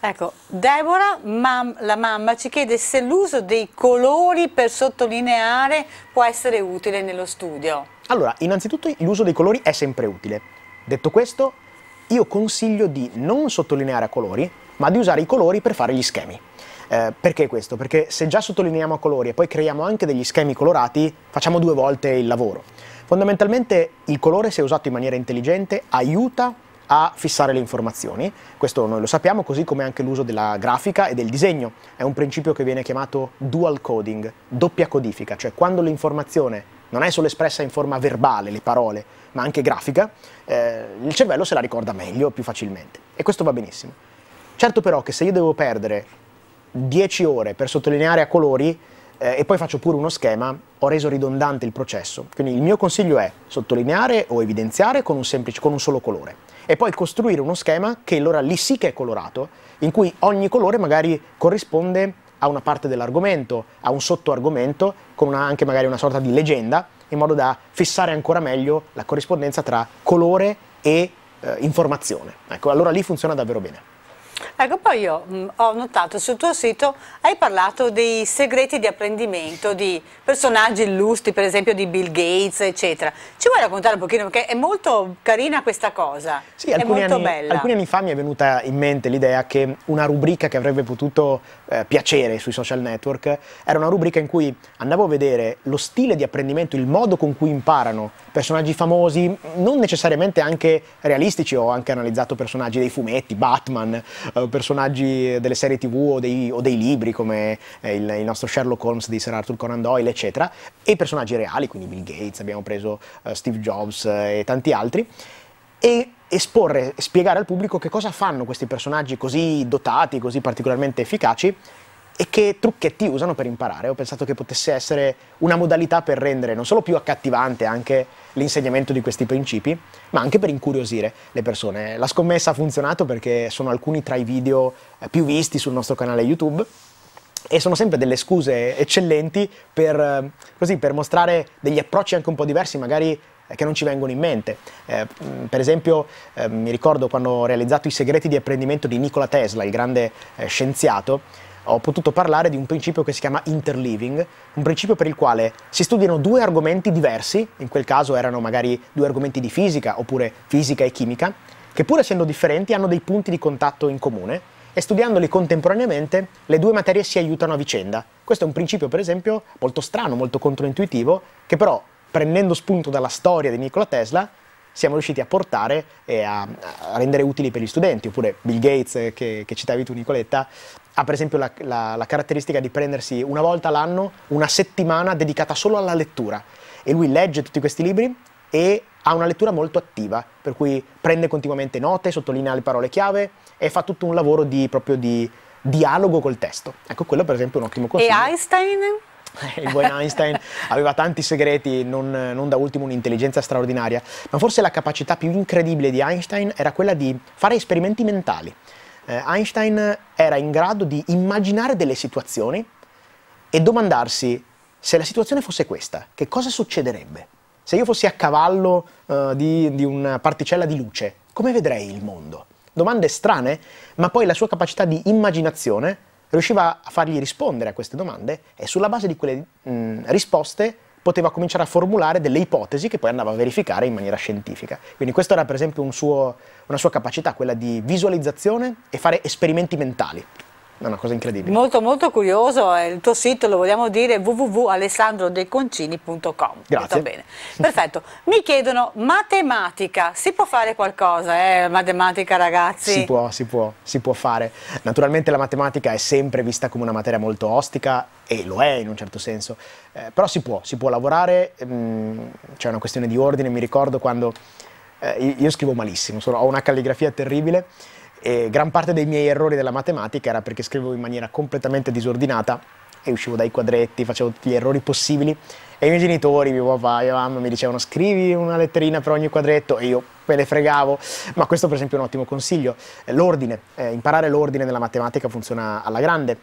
Ecco, Deborah, mam la mamma, ci chiede se l'uso dei colori per sottolineare può essere utile nello studio. Allora, innanzitutto l'uso dei colori è sempre utile. Detto questo, io consiglio di non sottolineare a colori, ma di usare i colori per fare gli schemi. Eh, perché questo? Perché se già sottolineiamo a colori e poi creiamo anche degli schemi colorati, facciamo due volte il lavoro. Fondamentalmente il colore, se usato in maniera intelligente, aiuta a fissare le informazioni, questo noi lo sappiamo, così come anche l'uso della grafica e del disegno. È un principio che viene chiamato dual coding, doppia codifica, cioè quando l'informazione non è solo espressa in forma verbale, le parole, ma anche grafica, eh, il cervello se la ricorda meglio, più facilmente. E questo va benissimo. Certo però che se io devo perdere 10 ore per sottolineare a colori eh, e poi faccio pure uno schema, ho reso ridondante il processo. Quindi il mio consiglio è sottolineare o evidenziare con un, semplice, con un solo colore e poi costruire uno schema che allora lì sì che è colorato, in cui ogni colore magari corrisponde a una parte dell'argomento, a un sottoargomento, con una, anche magari una sorta di leggenda, in modo da fissare ancora meglio la corrispondenza tra colore e eh, informazione. Ecco, allora lì funziona davvero bene. Ecco, poi io mh, mm, ho notato sul tuo sito hai parlato dei segreti di apprendimento di personaggi illustri, per esempio di Bill Gates, eccetera. Ci vuoi raccontare un pochino? Perché è molto carina questa cosa, sì, è molto anni, bella. Alcuni anni fa mi è venuta in mente l'idea che una rubrica che avrebbe potuto eh, piacere sui social network era una rubrica in cui andavo a vedere lo stile di apprendimento, il modo con cui imparano personaggi famosi, non necessariamente anche realistici, ho anche analizzato personaggi dei fumetti, Batman, eh, personaggi delle serie tv o dei, o dei libri come eh, il, il, nostro Sherlock Holmes di Sir Arthur Conan Doyle, eccetera, e personaggi reali, quindi Bill Gates, abbiamo preso eh, Steve Jobs eh, e tanti altri. E esporre, spiegare al pubblico che cosa fanno questi personaggi così dotati, così particolarmente efficaci e che trucchetti usano per imparare. Ho pensato che potesse essere una modalità per rendere non solo più accattivante anche l'insegnamento di questi principi, ma anche per incuriosire le persone. La scommessa ha funzionato perché sono alcuni tra i video eh, più visti sul nostro canale YouTube e sono sempre delle scuse eccellenti per, eh, così, per mostrare degli approcci anche un po' diversi, magari eh, che non ci vengono in mente. Eh, mm, per esempio, eh, mi ricordo quando ho realizzato I segreti di apprendimento di Nikola Tesla, il grande eh, scienziato, ho potuto parlare di un principio che si chiama interleaving, un principio per il quale si studiano due argomenti diversi, in quel caso erano magari due argomenti di fisica oppure fisica e chimica, che pur essendo differenti hanno dei punti di contatto in comune e studiandoli contemporaneamente le due materie si aiutano a vicenda. Questo è un principio per esempio molto strano, molto controintuitivo, che però prendendo spunto dalla storia di Nikola Tesla siamo riusciti a portare e a, a rendere utili per gli studenti, oppure Bill Gates eh, che, che citavi tu Nicoletta, ha per esempio la, la, la caratteristica di prendersi una volta all'anno una settimana dedicata solo alla lettura e lui legge tutti questi libri e ha una lettura molto attiva, per cui prende continuamente note, sottolinea le parole chiave e fa tutto un lavoro di, proprio di dialogo col testo. Ecco, quello per esempio è un ottimo consiglio. E Einstein? il buon Einstein aveva tanti segreti, non, non da ultimo un'intelligenza straordinaria, ma forse la capacità più incredibile di Einstein era quella di fare esperimenti mentali. Eh, Einstein era in grado di immaginare delle situazioni e domandarsi se la situazione fosse questa, che cosa succederebbe? Se io fossi a cavallo eh, di, di una particella di luce, come vedrei il mondo? Domande strane, ma poi la sua capacità di immaginazione riusciva a fargli rispondere a queste domande e sulla base di quelle mh, risposte poteva cominciare a formulare delle ipotesi che poi andava a verificare in maniera scientifica. Quindi questa era per esempio un suo, una sua capacità, quella di visualizzazione e fare esperimenti mentali è una cosa incredibile. Molto molto curioso, eh, il tuo sito lo vogliamo dire www.alessandrodeconcini.com. Grazie. Bene. Perfetto, mi chiedono matematica, si può fare qualcosa, eh? matematica ragazzi? Si può, si può, si può fare. Naturalmente la matematica è sempre vista come una materia molto ostica e lo è in un certo senso, eh, però si può, si può lavorare, ehm, c'è una questione di ordine, mi ricordo quando eh, io scrivo malissimo, sono, ho una calligrafia terribile, e gran parte dei miei errori della matematica era perché scrivevo in maniera completamente disordinata e uscivo dai quadretti, facevo tutti gli errori possibili e i miei genitori, mio papà, mia mamma mi dicevano scrivi una letterina per ogni quadretto e io me le fregavo, ma questo per esempio è un ottimo consiglio, l'ordine, eh, imparare l'ordine nella matematica funziona alla grande,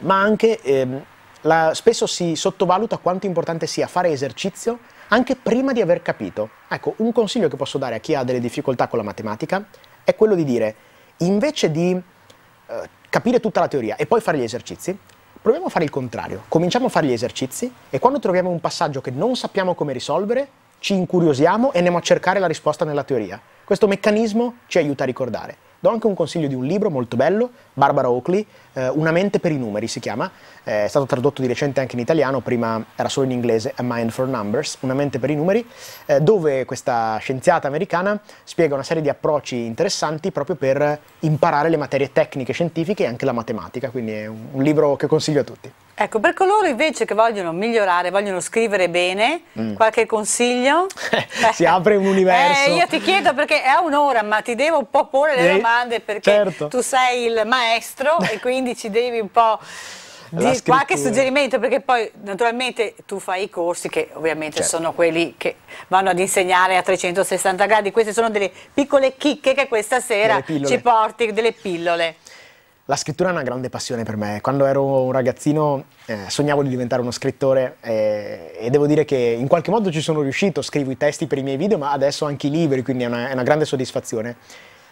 ma anche ehm, la, spesso si sottovaluta quanto importante sia fare esercizio anche prima di aver capito. Ecco, un consiglio che posso dare a chi ha delle difficoltà con la matematica è quello di dire invece di eh, capire tutta la teoria e poi fare gli esercizi, proviamo a fare il contrario. Cominciamo a fare gli esercizi e quando troviamo un passaggio che non sappiamo come risolvere, ci incuriosiamo e andiamo a cercare la risposta nella teoria. Questo meccanismo ci aiuta a ricordare. Do anche un consiglio di un libro molto bello, Barbara Oakley, eh, Una mente per i numeri si chiama, eh, è stato tradotto di recente anche in italiano, prima era solo in inglese, A Mind for Numbers, Una mente per i numeri, eh, dove questa scienziata americana spiega una serie di approcci interessanti proprio per imparare le materie tecniche, scientifiche e anche la matematica, quindi è un, un libro che consiglio a tutti. Ecco, per coloro invece che vogliono migliorare, vogliono scrivere bene, mm. qualche consiglio? si apre un universo. Eh, io ti chiedo perché è un'ora, ma ti devo un po' porre le domande perché certo. tu sei il maestro e quindi ci devi un po' di qualche suggerimento perché poi naturalmente tu fai i corsi che ovviamente certo. sono quelli che vanno ad insegnare a 360 gradi queste sono delle piccole chicche che questa sera ci porti delle pillole la scrittura è una grande passione per me. Quando ero un ragazzino eh, sognavo di diventare uno scrittore eh, e devo dire che in qualche modo ci sono riuscito. Scrivo i testi per i miei video, ma adesso anche i libri, quindi è una, è una grande soddisfazione.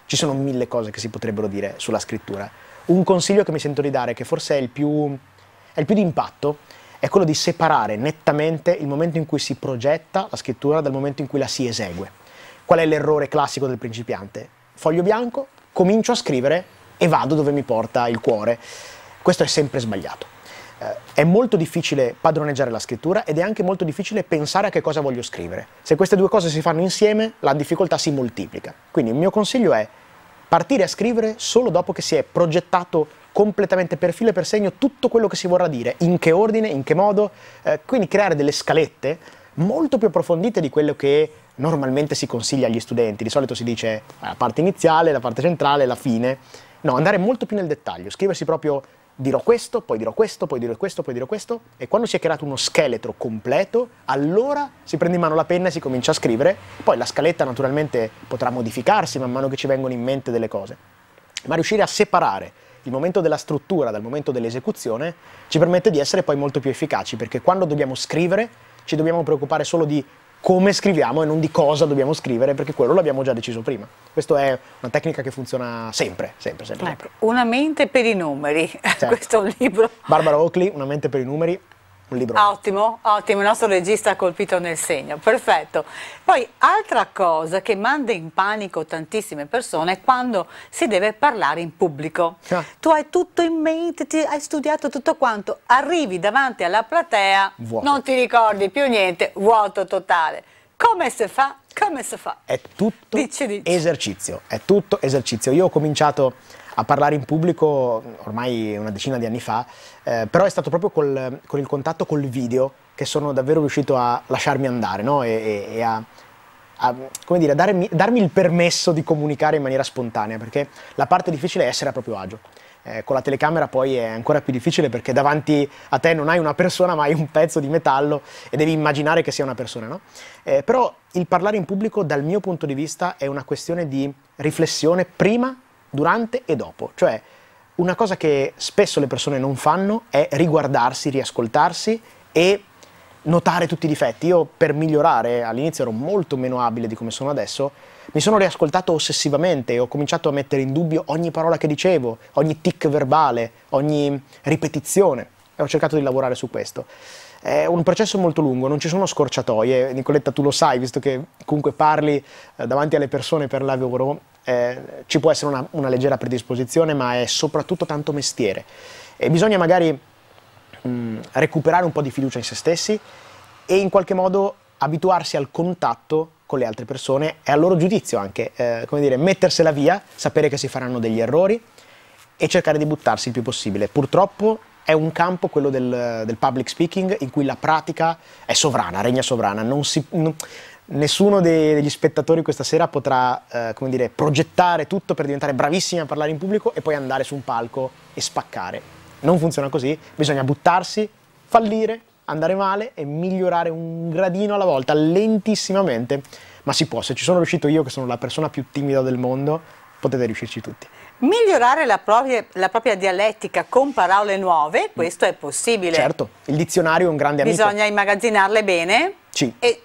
Ci sono mille cose che si potrebbero dire sulla scrittura. Un consiglio che mi sento di dare, che forse è il più, è il più di impatto, è quello di separare nettamente il momento in cui si progetta la scrittura dal momento in cui la si esegue. Qual è l'errore classico del principiante? Foglio bianco, comincio a scrivere e vado dove mi porta il cuore. Questo è sempre sbagliato. Eh, è molto difficile padroneggiare la scrittura ed è anche molto difficile pensare a che cosa voglio scrivere. Se queste due cose si fanno insieme, la difficoltà si moltiplica. Quindi il mio consiglio è partire a scrivere solo dopo che si è progettato completamente per filo e per segno tutto quello che si vorrà dire, in che ordine, in che modo, eh, quindi creare delle scalette molto più approfondite di quello che normalmente si consiglia agli studenti. Di solito si dice eh, la parte iniziale, la parte centrale, la fine. No, andare molto più nel dettaglio, scriversi proprio dirò questo, poi dirò questo, poi dirò questo, poi dirò questo, e quando si è creato uno scheletro completo, allora si prende in mano la penna e si comincia a scrivere, poi la scaletta naturalmente potrà modificarsi man mano che ci vengono in mente delle cose, ma riuscire a separare il momento della struttura dal momento dell'esecuzione ci permette di essere poi molto più efficaci, perché quando dobbiamo scrivere ci dobbiamo preoccupare solo di come scriviamo e non di cosa dobbiamo scrivere, perché quello l'abbiamo già deciso prima. Questa è una tecnica che funziona sempre, sempre, sempre. sempre. Ecco, una mente per i numeri, certo. questo è un libro. Barbara Oakley, Una mente per i numeri, un libro. Ottimo, ottimo, il nostro regista ha colpito nel segno, perfetto. Poi altra cosa che manda in panico tantissime persone è quando si deve parlare in pubblico. Ah. Tu hai tutto in mente, ti, hai studiato tutto quanto, arrivi davanti alla platea, vuoto. non ti ricordi più niente, vuoto totale. Come si fa? Come si fa? È tutto dici, dici. esercizio, è tutto esercizio. Io ho cominciato a parlare in pubblico ormai una decina di anni fa, eh, però è stato proprio col, con il contatto col video che sono davvero riuscito a lasciarmi andare no? e, e, e a, a, come dire, darmi, darmi, il permesso di comunicare in maniera spontanea, perché la parte difficile è essere a proprio agio. Eh, con la telecamera poi è ancora più difficile perché davanti a te non hai una persona ma hai un pezzo di metallo e devi immaginare che sia una persona, no? Eh, però il parlare in pubblico dal mio punto di vista è una questione di riflessione prima durante e dopo. Cioè, una cosa che spesso le persone non fanno è riguardarsi, riascoltarsi e notare tutti i difetti. Io per migliorare, all'inizio ero molto meno abile di come sono adesso, mi sono riascoltato ossessivamente e ho cominciato a mettere in dubbio ogni parola che dicevo, ogni tic verbale, ogni ripetizione e ho cercato di lavorare su questo. È un processo molto lungo, non ci sono scorciatoie, Nicoletta tu lo sai, visto che comunque parli eh, davanti alle persone per lavoro, eh, ci può essere una, una leggera predisposizione, ma è soprattutto tanto mestiere. E bisogna magari mh, mm, recuperare un po' di fiducia in se stessi e in qualche modo abituarsi al contatto con le altre persone e al loro giudizio anche, eh, come dire, mettersela via, sapere che si faranno degli errori e cercare di buttarsi il più possibile. Purtroppo è un campo, quello del, del public speaking, in cui la pratica è sovrana, regna sovrana, non si, non, nessuno dei, degli spettatori questa sera potrà, eh, come dire, progettare tutto per diventare bravissimi a parlare in pubblico e poi andare su un palco e spaccare. Non funziona così, bisogna buttarsi, fallire, andare male e migliorare un gradino alla volta, lentissimamente, ma si può. Se ci sono riuscito io, che sono la persona più timida del mondo, potete riuscirci tutti. Migliorare la propria, la propria, dialettica con parole nuove, mm. questo è possibile. Certo, il dizionario è un grande amico. Bisogna immagazzinarle bene. Sì. E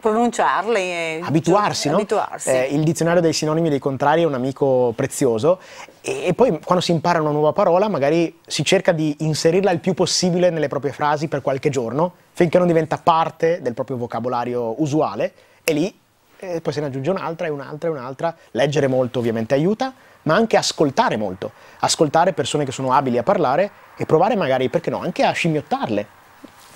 pronunciarle. E eh, abituarsi, no? abituarsi. Eh, il dizionario dei sinonimi e dei contrari è un amico prezioso e, e, poi quando si impara una nuova parola magari si cerca di inserirla il più possibile nelle proprie frasi per qualche giorno finché non diventa parte del proprio vocabolario usuale e lì eh, poi se ne aggiunge un'altra e un'altra e un'altra. Leggere molto ovviamente aiuta, ma anche ascoltare molto. Ascoltare persone che sono abili a parlare e provare magari, perché no, anche a scimmiottarle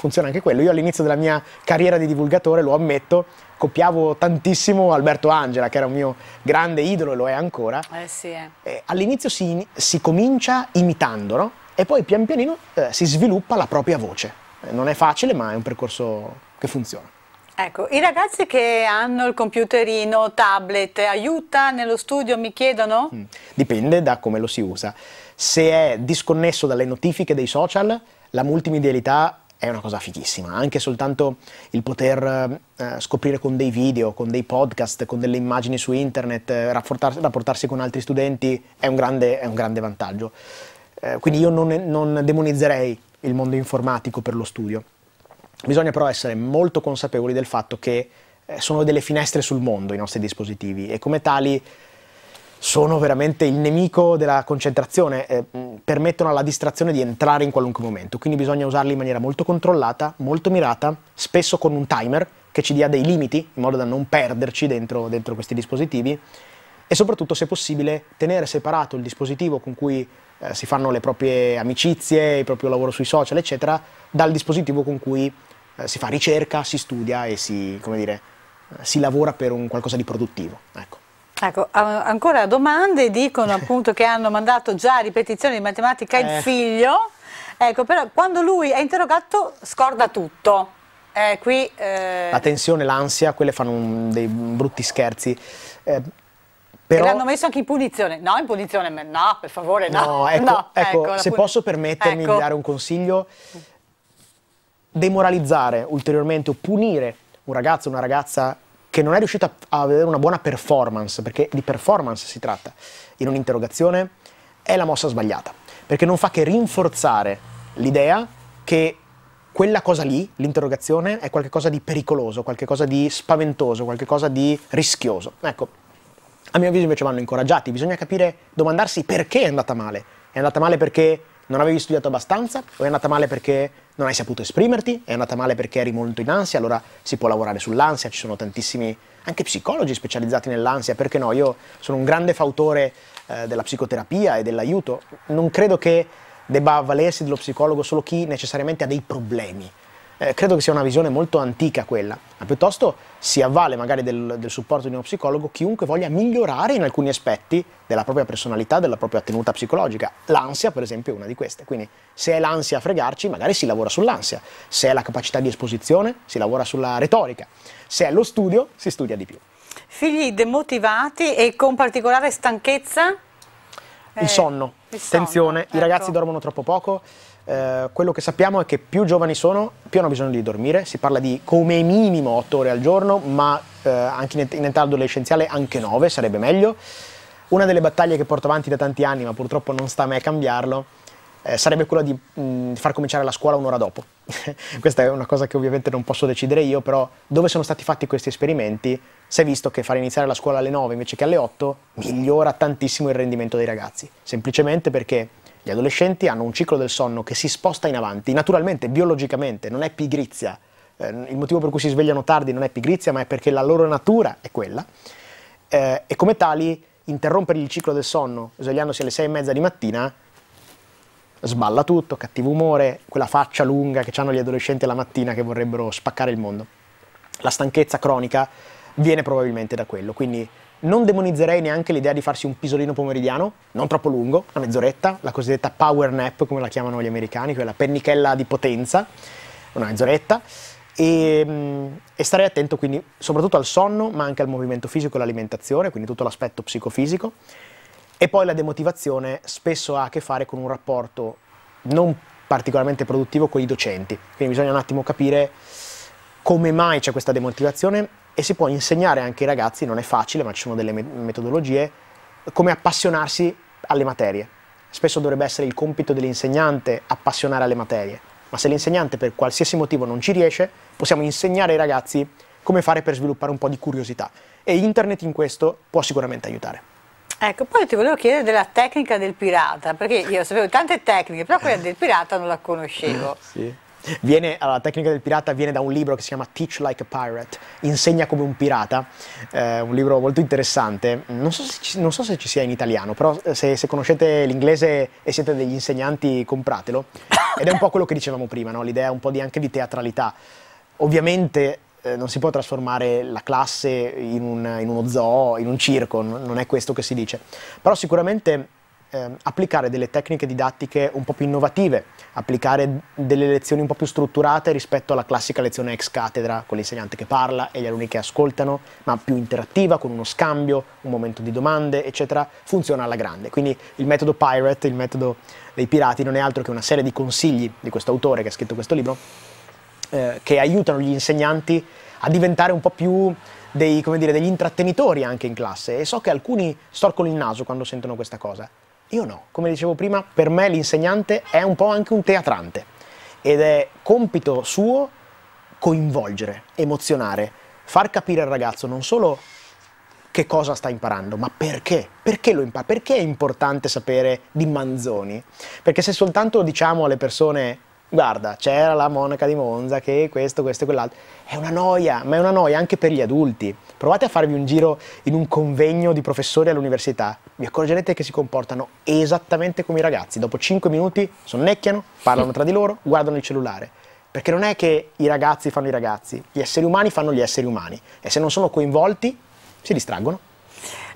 funziona anche quello. Io all'inizio della mia carriera di divulgatore, lo ammetto, copiavo tantissimo Alberto Angela, che era un mio grande idolo e lo è ancora. Eh sì, eh. all'inizio si, si, comincia imitando, no? E poi pian pianino eh, si sviluppa la propria voce. Eh, non è facile, ma è un percorso che funziona. Ecco, i ragazzi che hanno il computerino, tablet, aiuta nello studio, mi chiedono? Mm, dipende da come lo si usa. Se è disconnesso dalle notifiche dei social, la multimedialità è una cosa fighissima, anche soltanto il poter eh, scoprire con dei video, con dei podcast, con delle immagini su internet, eh, rapportarsi, rapportarsi, con altri studenti è un grande, è un grande vantaggio. Eh, quindi io non, non demonizzerei il mondo informatico per lo studio. Bisogna però essere molto consapevoli del fatto che eh, sono delle finestre sul mondo i nostri dispositivi e come tali sono veramente il nemico della concentrazione, eh, permettono alla distrazione di entrare in qualunque momento, quindi bisogna usarli in maniera molto controllata, molto mirata, spesso con un timer che ci dia dei limiti in modo da non perderci dentro, dentro questi dispositivi e soprattutto se possibile tenere separato il dispositivo con cui eh, si fanno le proprie amicizie, il proprio lavoro sui social eccetera dal dispositivo con cui eh, si fa ricerca, si studia e si, come dire, eh, si lavora per un qualcosa di produttivo. Ecco. Ecco, ancora domande, dicono appunto che hanno mandato già ripetizioni di matematica eh. il figlio, ecco, però quando lui è interrogato scorda tutto. Eh, qui, eh... La tensione, l'ansia, quelle fanno un, dei brutti scherzi. Eh, però... l'hanno messo anche in punizione. No, in punizione, no, per favore, no. no, ecco, no ecco, ecco, se posso permettermi di ecco. dare un consiglio, demoralizzare ulteriormente o punire un ragazzo o una ragazza che non è riuscito a, avere una buona performance, perché di performance si tratta in un'interrogazione, è la mossa sbagliata, perché non fa che rinforzare l'idea che quella cosa lì, l'interrogazione, è qualcosa di pericoloso, qualcosa di spaventoso, qualcosa di rischioso. Ecco, a mio avviso invece vanno incoraggiati, bisogna capire, domandarsi perché è andata male. È andata male perché non avevi studiato abbastanza o è andata male perché non hai saputo esprimerti, è andata male perché eri molto in ansia, allora si può lavorare sull'ansia, ci sono tantissimi anche psicologi specializzati nell'ansia, perché no? Io sono un grande fautore eh, della psicoterapia e dell'aiuto, non credo che debba avvalersi dello psicologo solo chi necessariamente ha dei problemi eh, credo che sia una visione molto antica quella, ma piuttosto si avvale magari del, del, supporto di uno psicologo chiunque voglia migliorare in alcuni aspetti della propria personalità, della propria tenuta psicologica. L'ansia, per esempio, è una di queste. Quindi se è l'ansia a fregarci, magari si lavora sull'ansia. Se è la capacità di esposizione, si lavora sulla retorica. Se è lo studio, si studia di più. Figli demotivati e con particolare stanchezza? Il eh, sonno. Il sonno. Attenzione, ecco. i ragazzi ecco. dormono troppo poco eh, quello che sappiamo è che più giovani sono, più hanno bisogno di dormire, si parla di come minimo 8 ore al giorno, ma eh, anche in, in età adolescenziale anche 9 sarebbe meglio. Una delle battaglie che porto avanti da tanti anni, ma purtroppo non sta a me cambiarlo, eh, sarebbe quella di mh, mm, far cominciare la scuola un'ora dopo. Questa è una cosa che ovviamente non posso decidere io, però dove sono stati fatti questi esperimenti si è visto che far iniziare la scuola alle 9 invece che alle 8 migliora tantissimo il rendimento dei ragazzi, semplicemente perché gli adolescenti hanno un ciclo del sonno che si sposta in avanti, naturalmente, biologicamente, non è pigrizia. Eh, il motivo per cui si svegliano tardi non è pigrizia, ma è perché la loro natura è quella. Eh, e come tali, interrompere il ciclo del sonno svegliandosi alle sei e mezza di mattina sballa tutto, cattivo umore, quella faccia lunga che hanno gli adolescenti la mattina che vorrebbero spaccare il mondo. La stanchezza cronica viene probabilmente da quello, quindi non demonizzerei neanche l'idea di farsi un pisolino pomeridiano, non troppo lungo, una mezz'oretta, la cosiddetta power nap come la chiamano gli americani, quella pennichella di potenza, una mezz'oretta, e, mm, e stare attento quindi soprattutto al sonno, ma anche al movimento fisico e all'alimentazione, quindi tutto l'aspetto psicofisico. E poi la demotivazione spesso ha a che fare con un rapporto non particolarmente produttivo con i docenti, quindi bisogna un attimo capire come mai c'è questa demotivazione e si può insegnare anche ai ragazzi, non è facile, ma ci sono delle metodologie, come appassionarsi alle materie. Spesso dovrebbe essere il compito dell'insegnante appassionare alle materie, ma se l'insegnante per qualsiasi motivo non ci riesce, possiamo insegnare ai ragazzi come fare per sviluppare un po' di curiosità e internet in questo può sicuramente aiutare. Ecco, poi ti volevo chiedere della tecnica del pirata, perché io sapevo tante tecniche, però quella del pirata non la conoscevo. sì. Viene, la tecnica del pirata viene da un libro che si chiama Teach Like a Pirate, Insegna come un pirata, eh, un libro molto interessante, non so, ci, non so, se ci, sia in italiano, però eh, se, se, conoscete l'inglese e siete degli insegnanti compratelo, ed è un po' quello che dicevamo prima, no? l'idea un po' di, anche di teatralità. Ovviamente eh, non si può trasformare la classe in, un, in uno zoo, in un circo, non è questo che si dice, però sicuramente eh, applicare delle tecniche didattiche un po' più innovative, applicare delle lezioni un po' più strutturate rispetto alla classica lezione ex cattedra con l'insegnante che parla e gli alunni che ascoltano, ma più interattiva, con uno scambio, un momento di domande, eccetera, funziona alla grande. Quindi il metodo Pirate, il metodo dei pirati, non è altro che una serie di consigli di questo autore che ha scritto questo libro, eh, che aiutano gli insegnanti a diventare un po' più dei, dire, degli intrattenitori anche in classe e so che alcuni storcono il naso quando sentono questa cosa, io no. Come dicevo prima, per me l'insegnante è un po' anche un teatrante ed è compito suo coinvolgere, emozionare, far capire al ragazzo non solo che cosa sta imparando, ma perché? Perché lo impara? Perché è importante sapere di Manzoni? Perché se soltanto diciamo alle persone guarda, c'era la monaca di Monza che questo, questo e quell'altro. È una noia, ma è una noia anche per gli adulti. Provate a farvi un giro in un convegno di professori all'università, vi accorgerete che si comportano esattamente come i ragazzi. Dopo 5 minuti sonnecchiano, parlano tra di loro, guardano il cellulare. Perché non è che i ragazzi fanno i ragazzi, gli esseri umani fanno gli esseri umani e se non sono coinvolti si distraggono.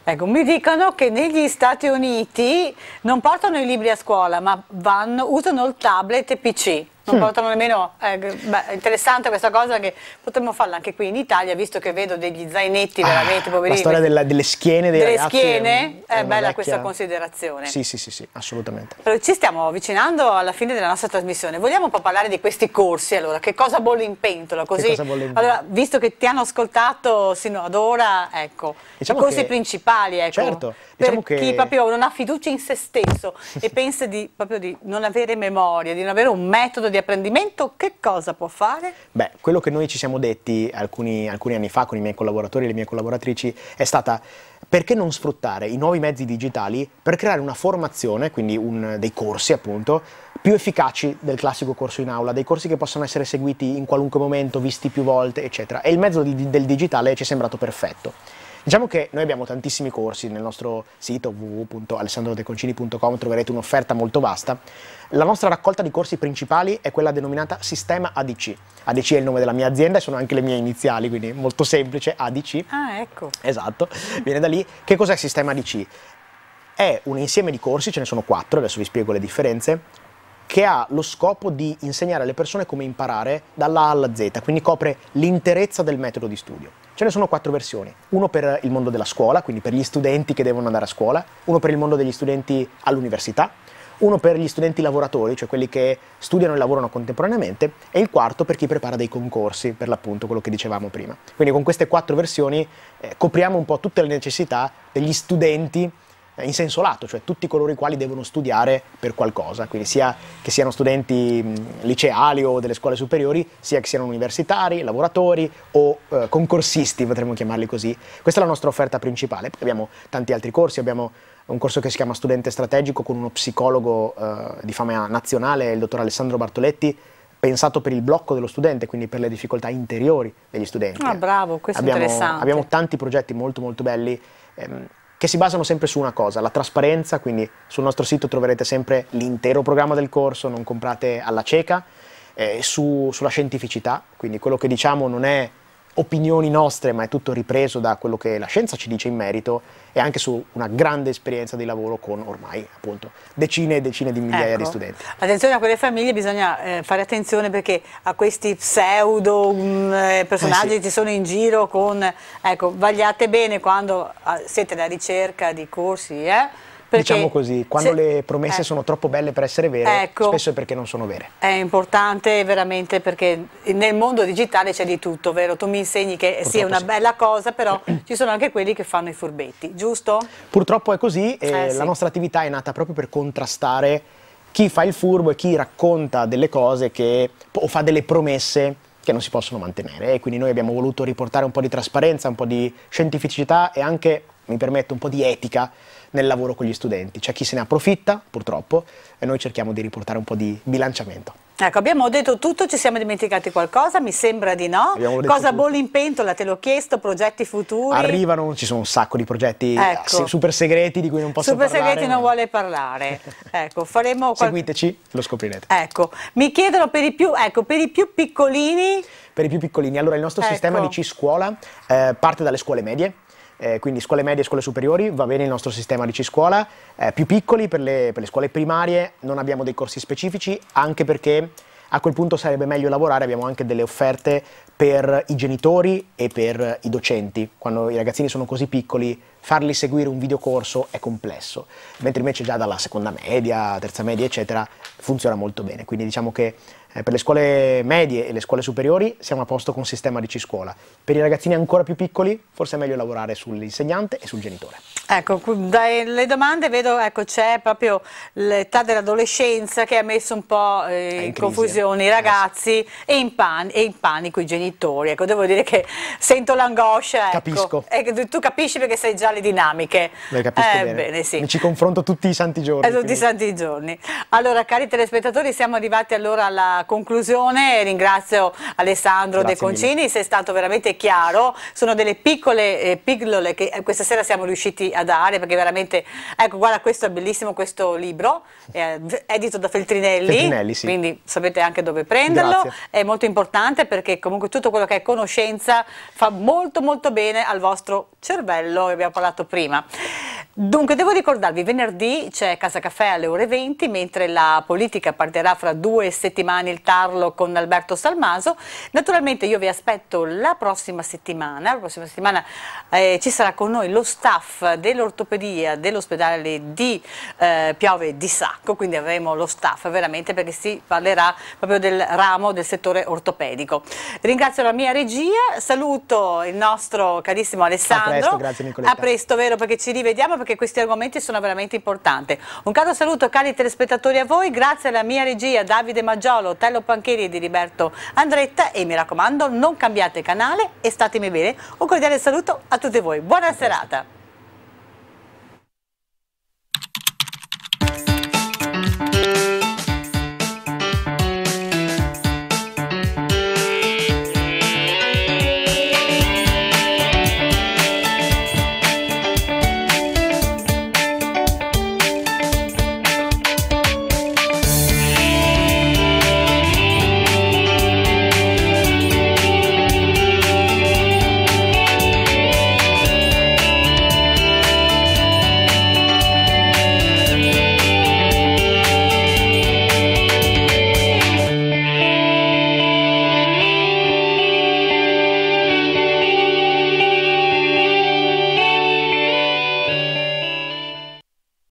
Ecco, mi dicono che negli Stati Uniti non portano i libri a scuola, ma vanno, usano il tablet e PC non portano nemmeno, eh, beh, interessante questa cosa che potremmo farla anche qui in Italia, visto che vedo degli zainetti ah, veramente poverini. La storia della, delle schiene dei delle ragazzi. Delle schiene, è, è bella vecchia... questa considerazione. Sì, sì, sì, sì, assolutamente. Però ci stiamo avvicinando alla fine della nostra trasmissione, vogliamo un po' parlare di questi corsi, allora, che cosa bolle in pentola? Così, in pentola? Allora, visto che ti hanno ascoltato sino ad ora, ecco, diciamo i corsi che... principali, ecco, certo, diciamo che... chi proprio non ha fiducia in se stesso e pensa di, proprio di non avere memoria, di non avere un metodo di di apprendimento che cosa può fare? Beh, quello che noi ci siamo detti alcuni, alcuni anni fa con i miei collaboratori e le mie collaboratrici è stata perché non sfruttare i nuovi mezzi digitali per creare una formazione, quindi un, dei corsi appunto, più efficaci del classico corso in aula, dei corsi che possono essere seguiti in qualunque momento, visti più volte, eccetera. E il mezzo di, del digitale ci è sembrato perfetto. Diciamo che noi abbiamo tantissimi corsi nel nostro sito www.alessandrodeconcini.com, troverete un'offerta molto vasta. La nostra raccolta di corsi principali è quella denominata Sistema ADC. ADC è il nome della mia azienda e sono anche le mie iniziali, quindi molto semplice, ADC. Ah, ecco. Esatto, viene da lì. Che cos'è Sistema ADC? È un insieme di corsi, ce ne sono quattro, adesso vi spiego le differenze, che ha lo scopo di insegnare alle persone come imparare dalla A alla Z, quindi copre l'interezza del metodo di studio. Ce ne sono quattro versioni, uno per il mondo della scuola, quindi per gli studenti che devono andare a scuola, uno per il mondo degli studenti all'università, uno per gli studenti lavoratori, cioè quelli che studiano e lavorano contemporaneamente, e il quarto per chi prepara dei concorsi, per l'appunto quello che dicevamo prima. Quindi con queste quattro versioni eh, copriamo un po' tutte le necessità degli studenti in senso lato, cioè tutti coloro i quali devono studiare per qualcosa, quindi sia che siano studenti liceali o delle scuole superiori, sia che siano universitari, lavoratori o eh, concorsisti, potremmo chiamarli così. Questa è la nostra offerta principale, poi abbiamo tanti altri corsi, abbiamo un corso che si chiama Studente Strategico con uno psicologo eh, di fama nazionale, il dottor Alessandro Bartoletti, pensato per il blocco dello studente, quindi per le difficoltà interiori degli studenti. Ah, bravo, questo abbiamo, è interessante. Abbiamo tanti progetti molto molto belli. Ehm, che si basano sempre su una cosa, la trasparenza, quindi sul nostro sito troverete sempre l'intero programma del corso, non comprate alla cieca, eh, su, sulla scientificità, quindi quello che diciamo non è opinioni nostre, ma è tutto ripreso da quello che la scienza ci dice in merito e anche su una grande esperienza di lavoro con ormai appunto decine e decine di migliaia ecco. di studenti. Attenzione a quelle famiglie, bisogna eh, fare attenzione perché a questi pseudo mh, mm, eh, personaggi eh sì. che sono in giro con, ecco, vagliate bene quando ah, siete alla ricerca di corsi, eh? Perché diciamo così, quando se, le promesse eh, sono troppo belle per essere vere, ecco, spesso è perché non sono vere. È importante veramente perché nel mondo digitale c'è di tutto, vero? Tu mi insegni che Purtroppo sia una sì. bella cosa, però ci sono anche quelli che fanno i furbetti, giusto? Purtroppo è così e eh, sì. la nostra attività è nata proprio per contrastare chi fa il furbo e chi racconta delle cose che, o fa delle promesse che non si possono mantenere e quindi noi abbiamo voluto riportare un po' di trasparenza, un po' di scientificità e anche, mi permetto, un po' di etica nel lavoro con gli studenti. C'è chi se ne approfitta, purtroppo, e noi cerchiamo di riportare un po' di bilanciamento. Ecco, abbiamo detto tutto, ci siamo dimenticati qualcosa? Mi sembra di no. Cosa bolle in pentola? Te l'ho chiesto, progetti futuri? Arrivano, ci sono un sacco di progetti eh, ecco. super segreti di cui non posso super parlare. Super segreti non vuole parlare. ecco, faremo qual... Seguiteci, lo scoprirete. Ecco, mi chiedono per i più, ecco, per i più piccolini... Per i più piccolini, allora il nostro ecco. sistema di C-Scuola ecco. eh, parte dalle scuole medie, eh, quindi scuole medie e scuole superiori, va bene il nostro sistema di C-scuola, eh, più piccoli per le, per le scuole primarie, non abbiamo dei corsi specifici, anche perché a quel punto sarebbe meglio lavorare, abbiamo anche delle offerte per i genitori e per i docenti. Quando i ragazzini sono così piccoli, farli seguire un videocorso è complesso, mentre invece già dalla seconda media, terza media, eccetera, funziona molto bene. Quindi diciamo che eh, per le scuole medie e le scuole superiori siamo a posto con sistema di C-scuola per i ragazzini ancora più piccoli forse è meglio lavorare sull'insegnante e sul genitore. Ecco, dalle domande vedo, ecco, c'è proprio l'età dell'adolescenza che ha messo un po' eh, in, confusione i ragazzi eh, sì. e, in e, in panico i genitori. Ecco, devo dire che sento l'angoscia. Ecco. Capisco. Ecco, tu capisci perché sai già le dinamiche. Le capisco eh, bene. bene sì. Mi ci confronto tutti i santi giorni. Eh, tutti i santi giorni. Allora, cari telespettatori, siamo arrivati allora alla conclusione. Ringrazio Alessandro Grazie De Concini, mille. sei stato veramente chiaro, sono delle piccole eh, pillole che eh, questa sera siamo riusciti a dare perché veramente, ecco guarda questo è bellissimo questo libro, è edito da Feltrinelli, Feltrinelli sì. quindi sapete anche dove prenderlo, Grazie. è molto importante perché comunque tutto quello che è conoscenza fa molto molto bene al vostro cervello, abbiamo parlato prima. Dunque devo ricordarvi, venerdì c'è Casa Caffè alle ore 20, mentre la politica partirà fra due settimane il tarlo con Alberto Salmaso. Naturalmente io vi aspetto la prossima prossima settimana. La prossima settimana eh, ci sarà con noi lo staff dell'ortopedia dell'ospedale di eh, Piave di Sacco, quindi avremo lo staff veramente perché si parlerà proprio del ramo del settore ortopedico. Ringrazio la mia regia, saluto il nostro carissimo Alessandro. A presto, grazie Nicoletta. A presto, vero, perché ci rivediamo perché questi argomenti sono veramente importanti. Un caro saluto cari telespettatori a voi, grazie alla mia regia Davide Maggiolo, Tello Pancheri e di Diliberto Andretta e mi raccomando non cambiate canale e statemi bene. Un cordiale saluto a tutti voi. Buona serata.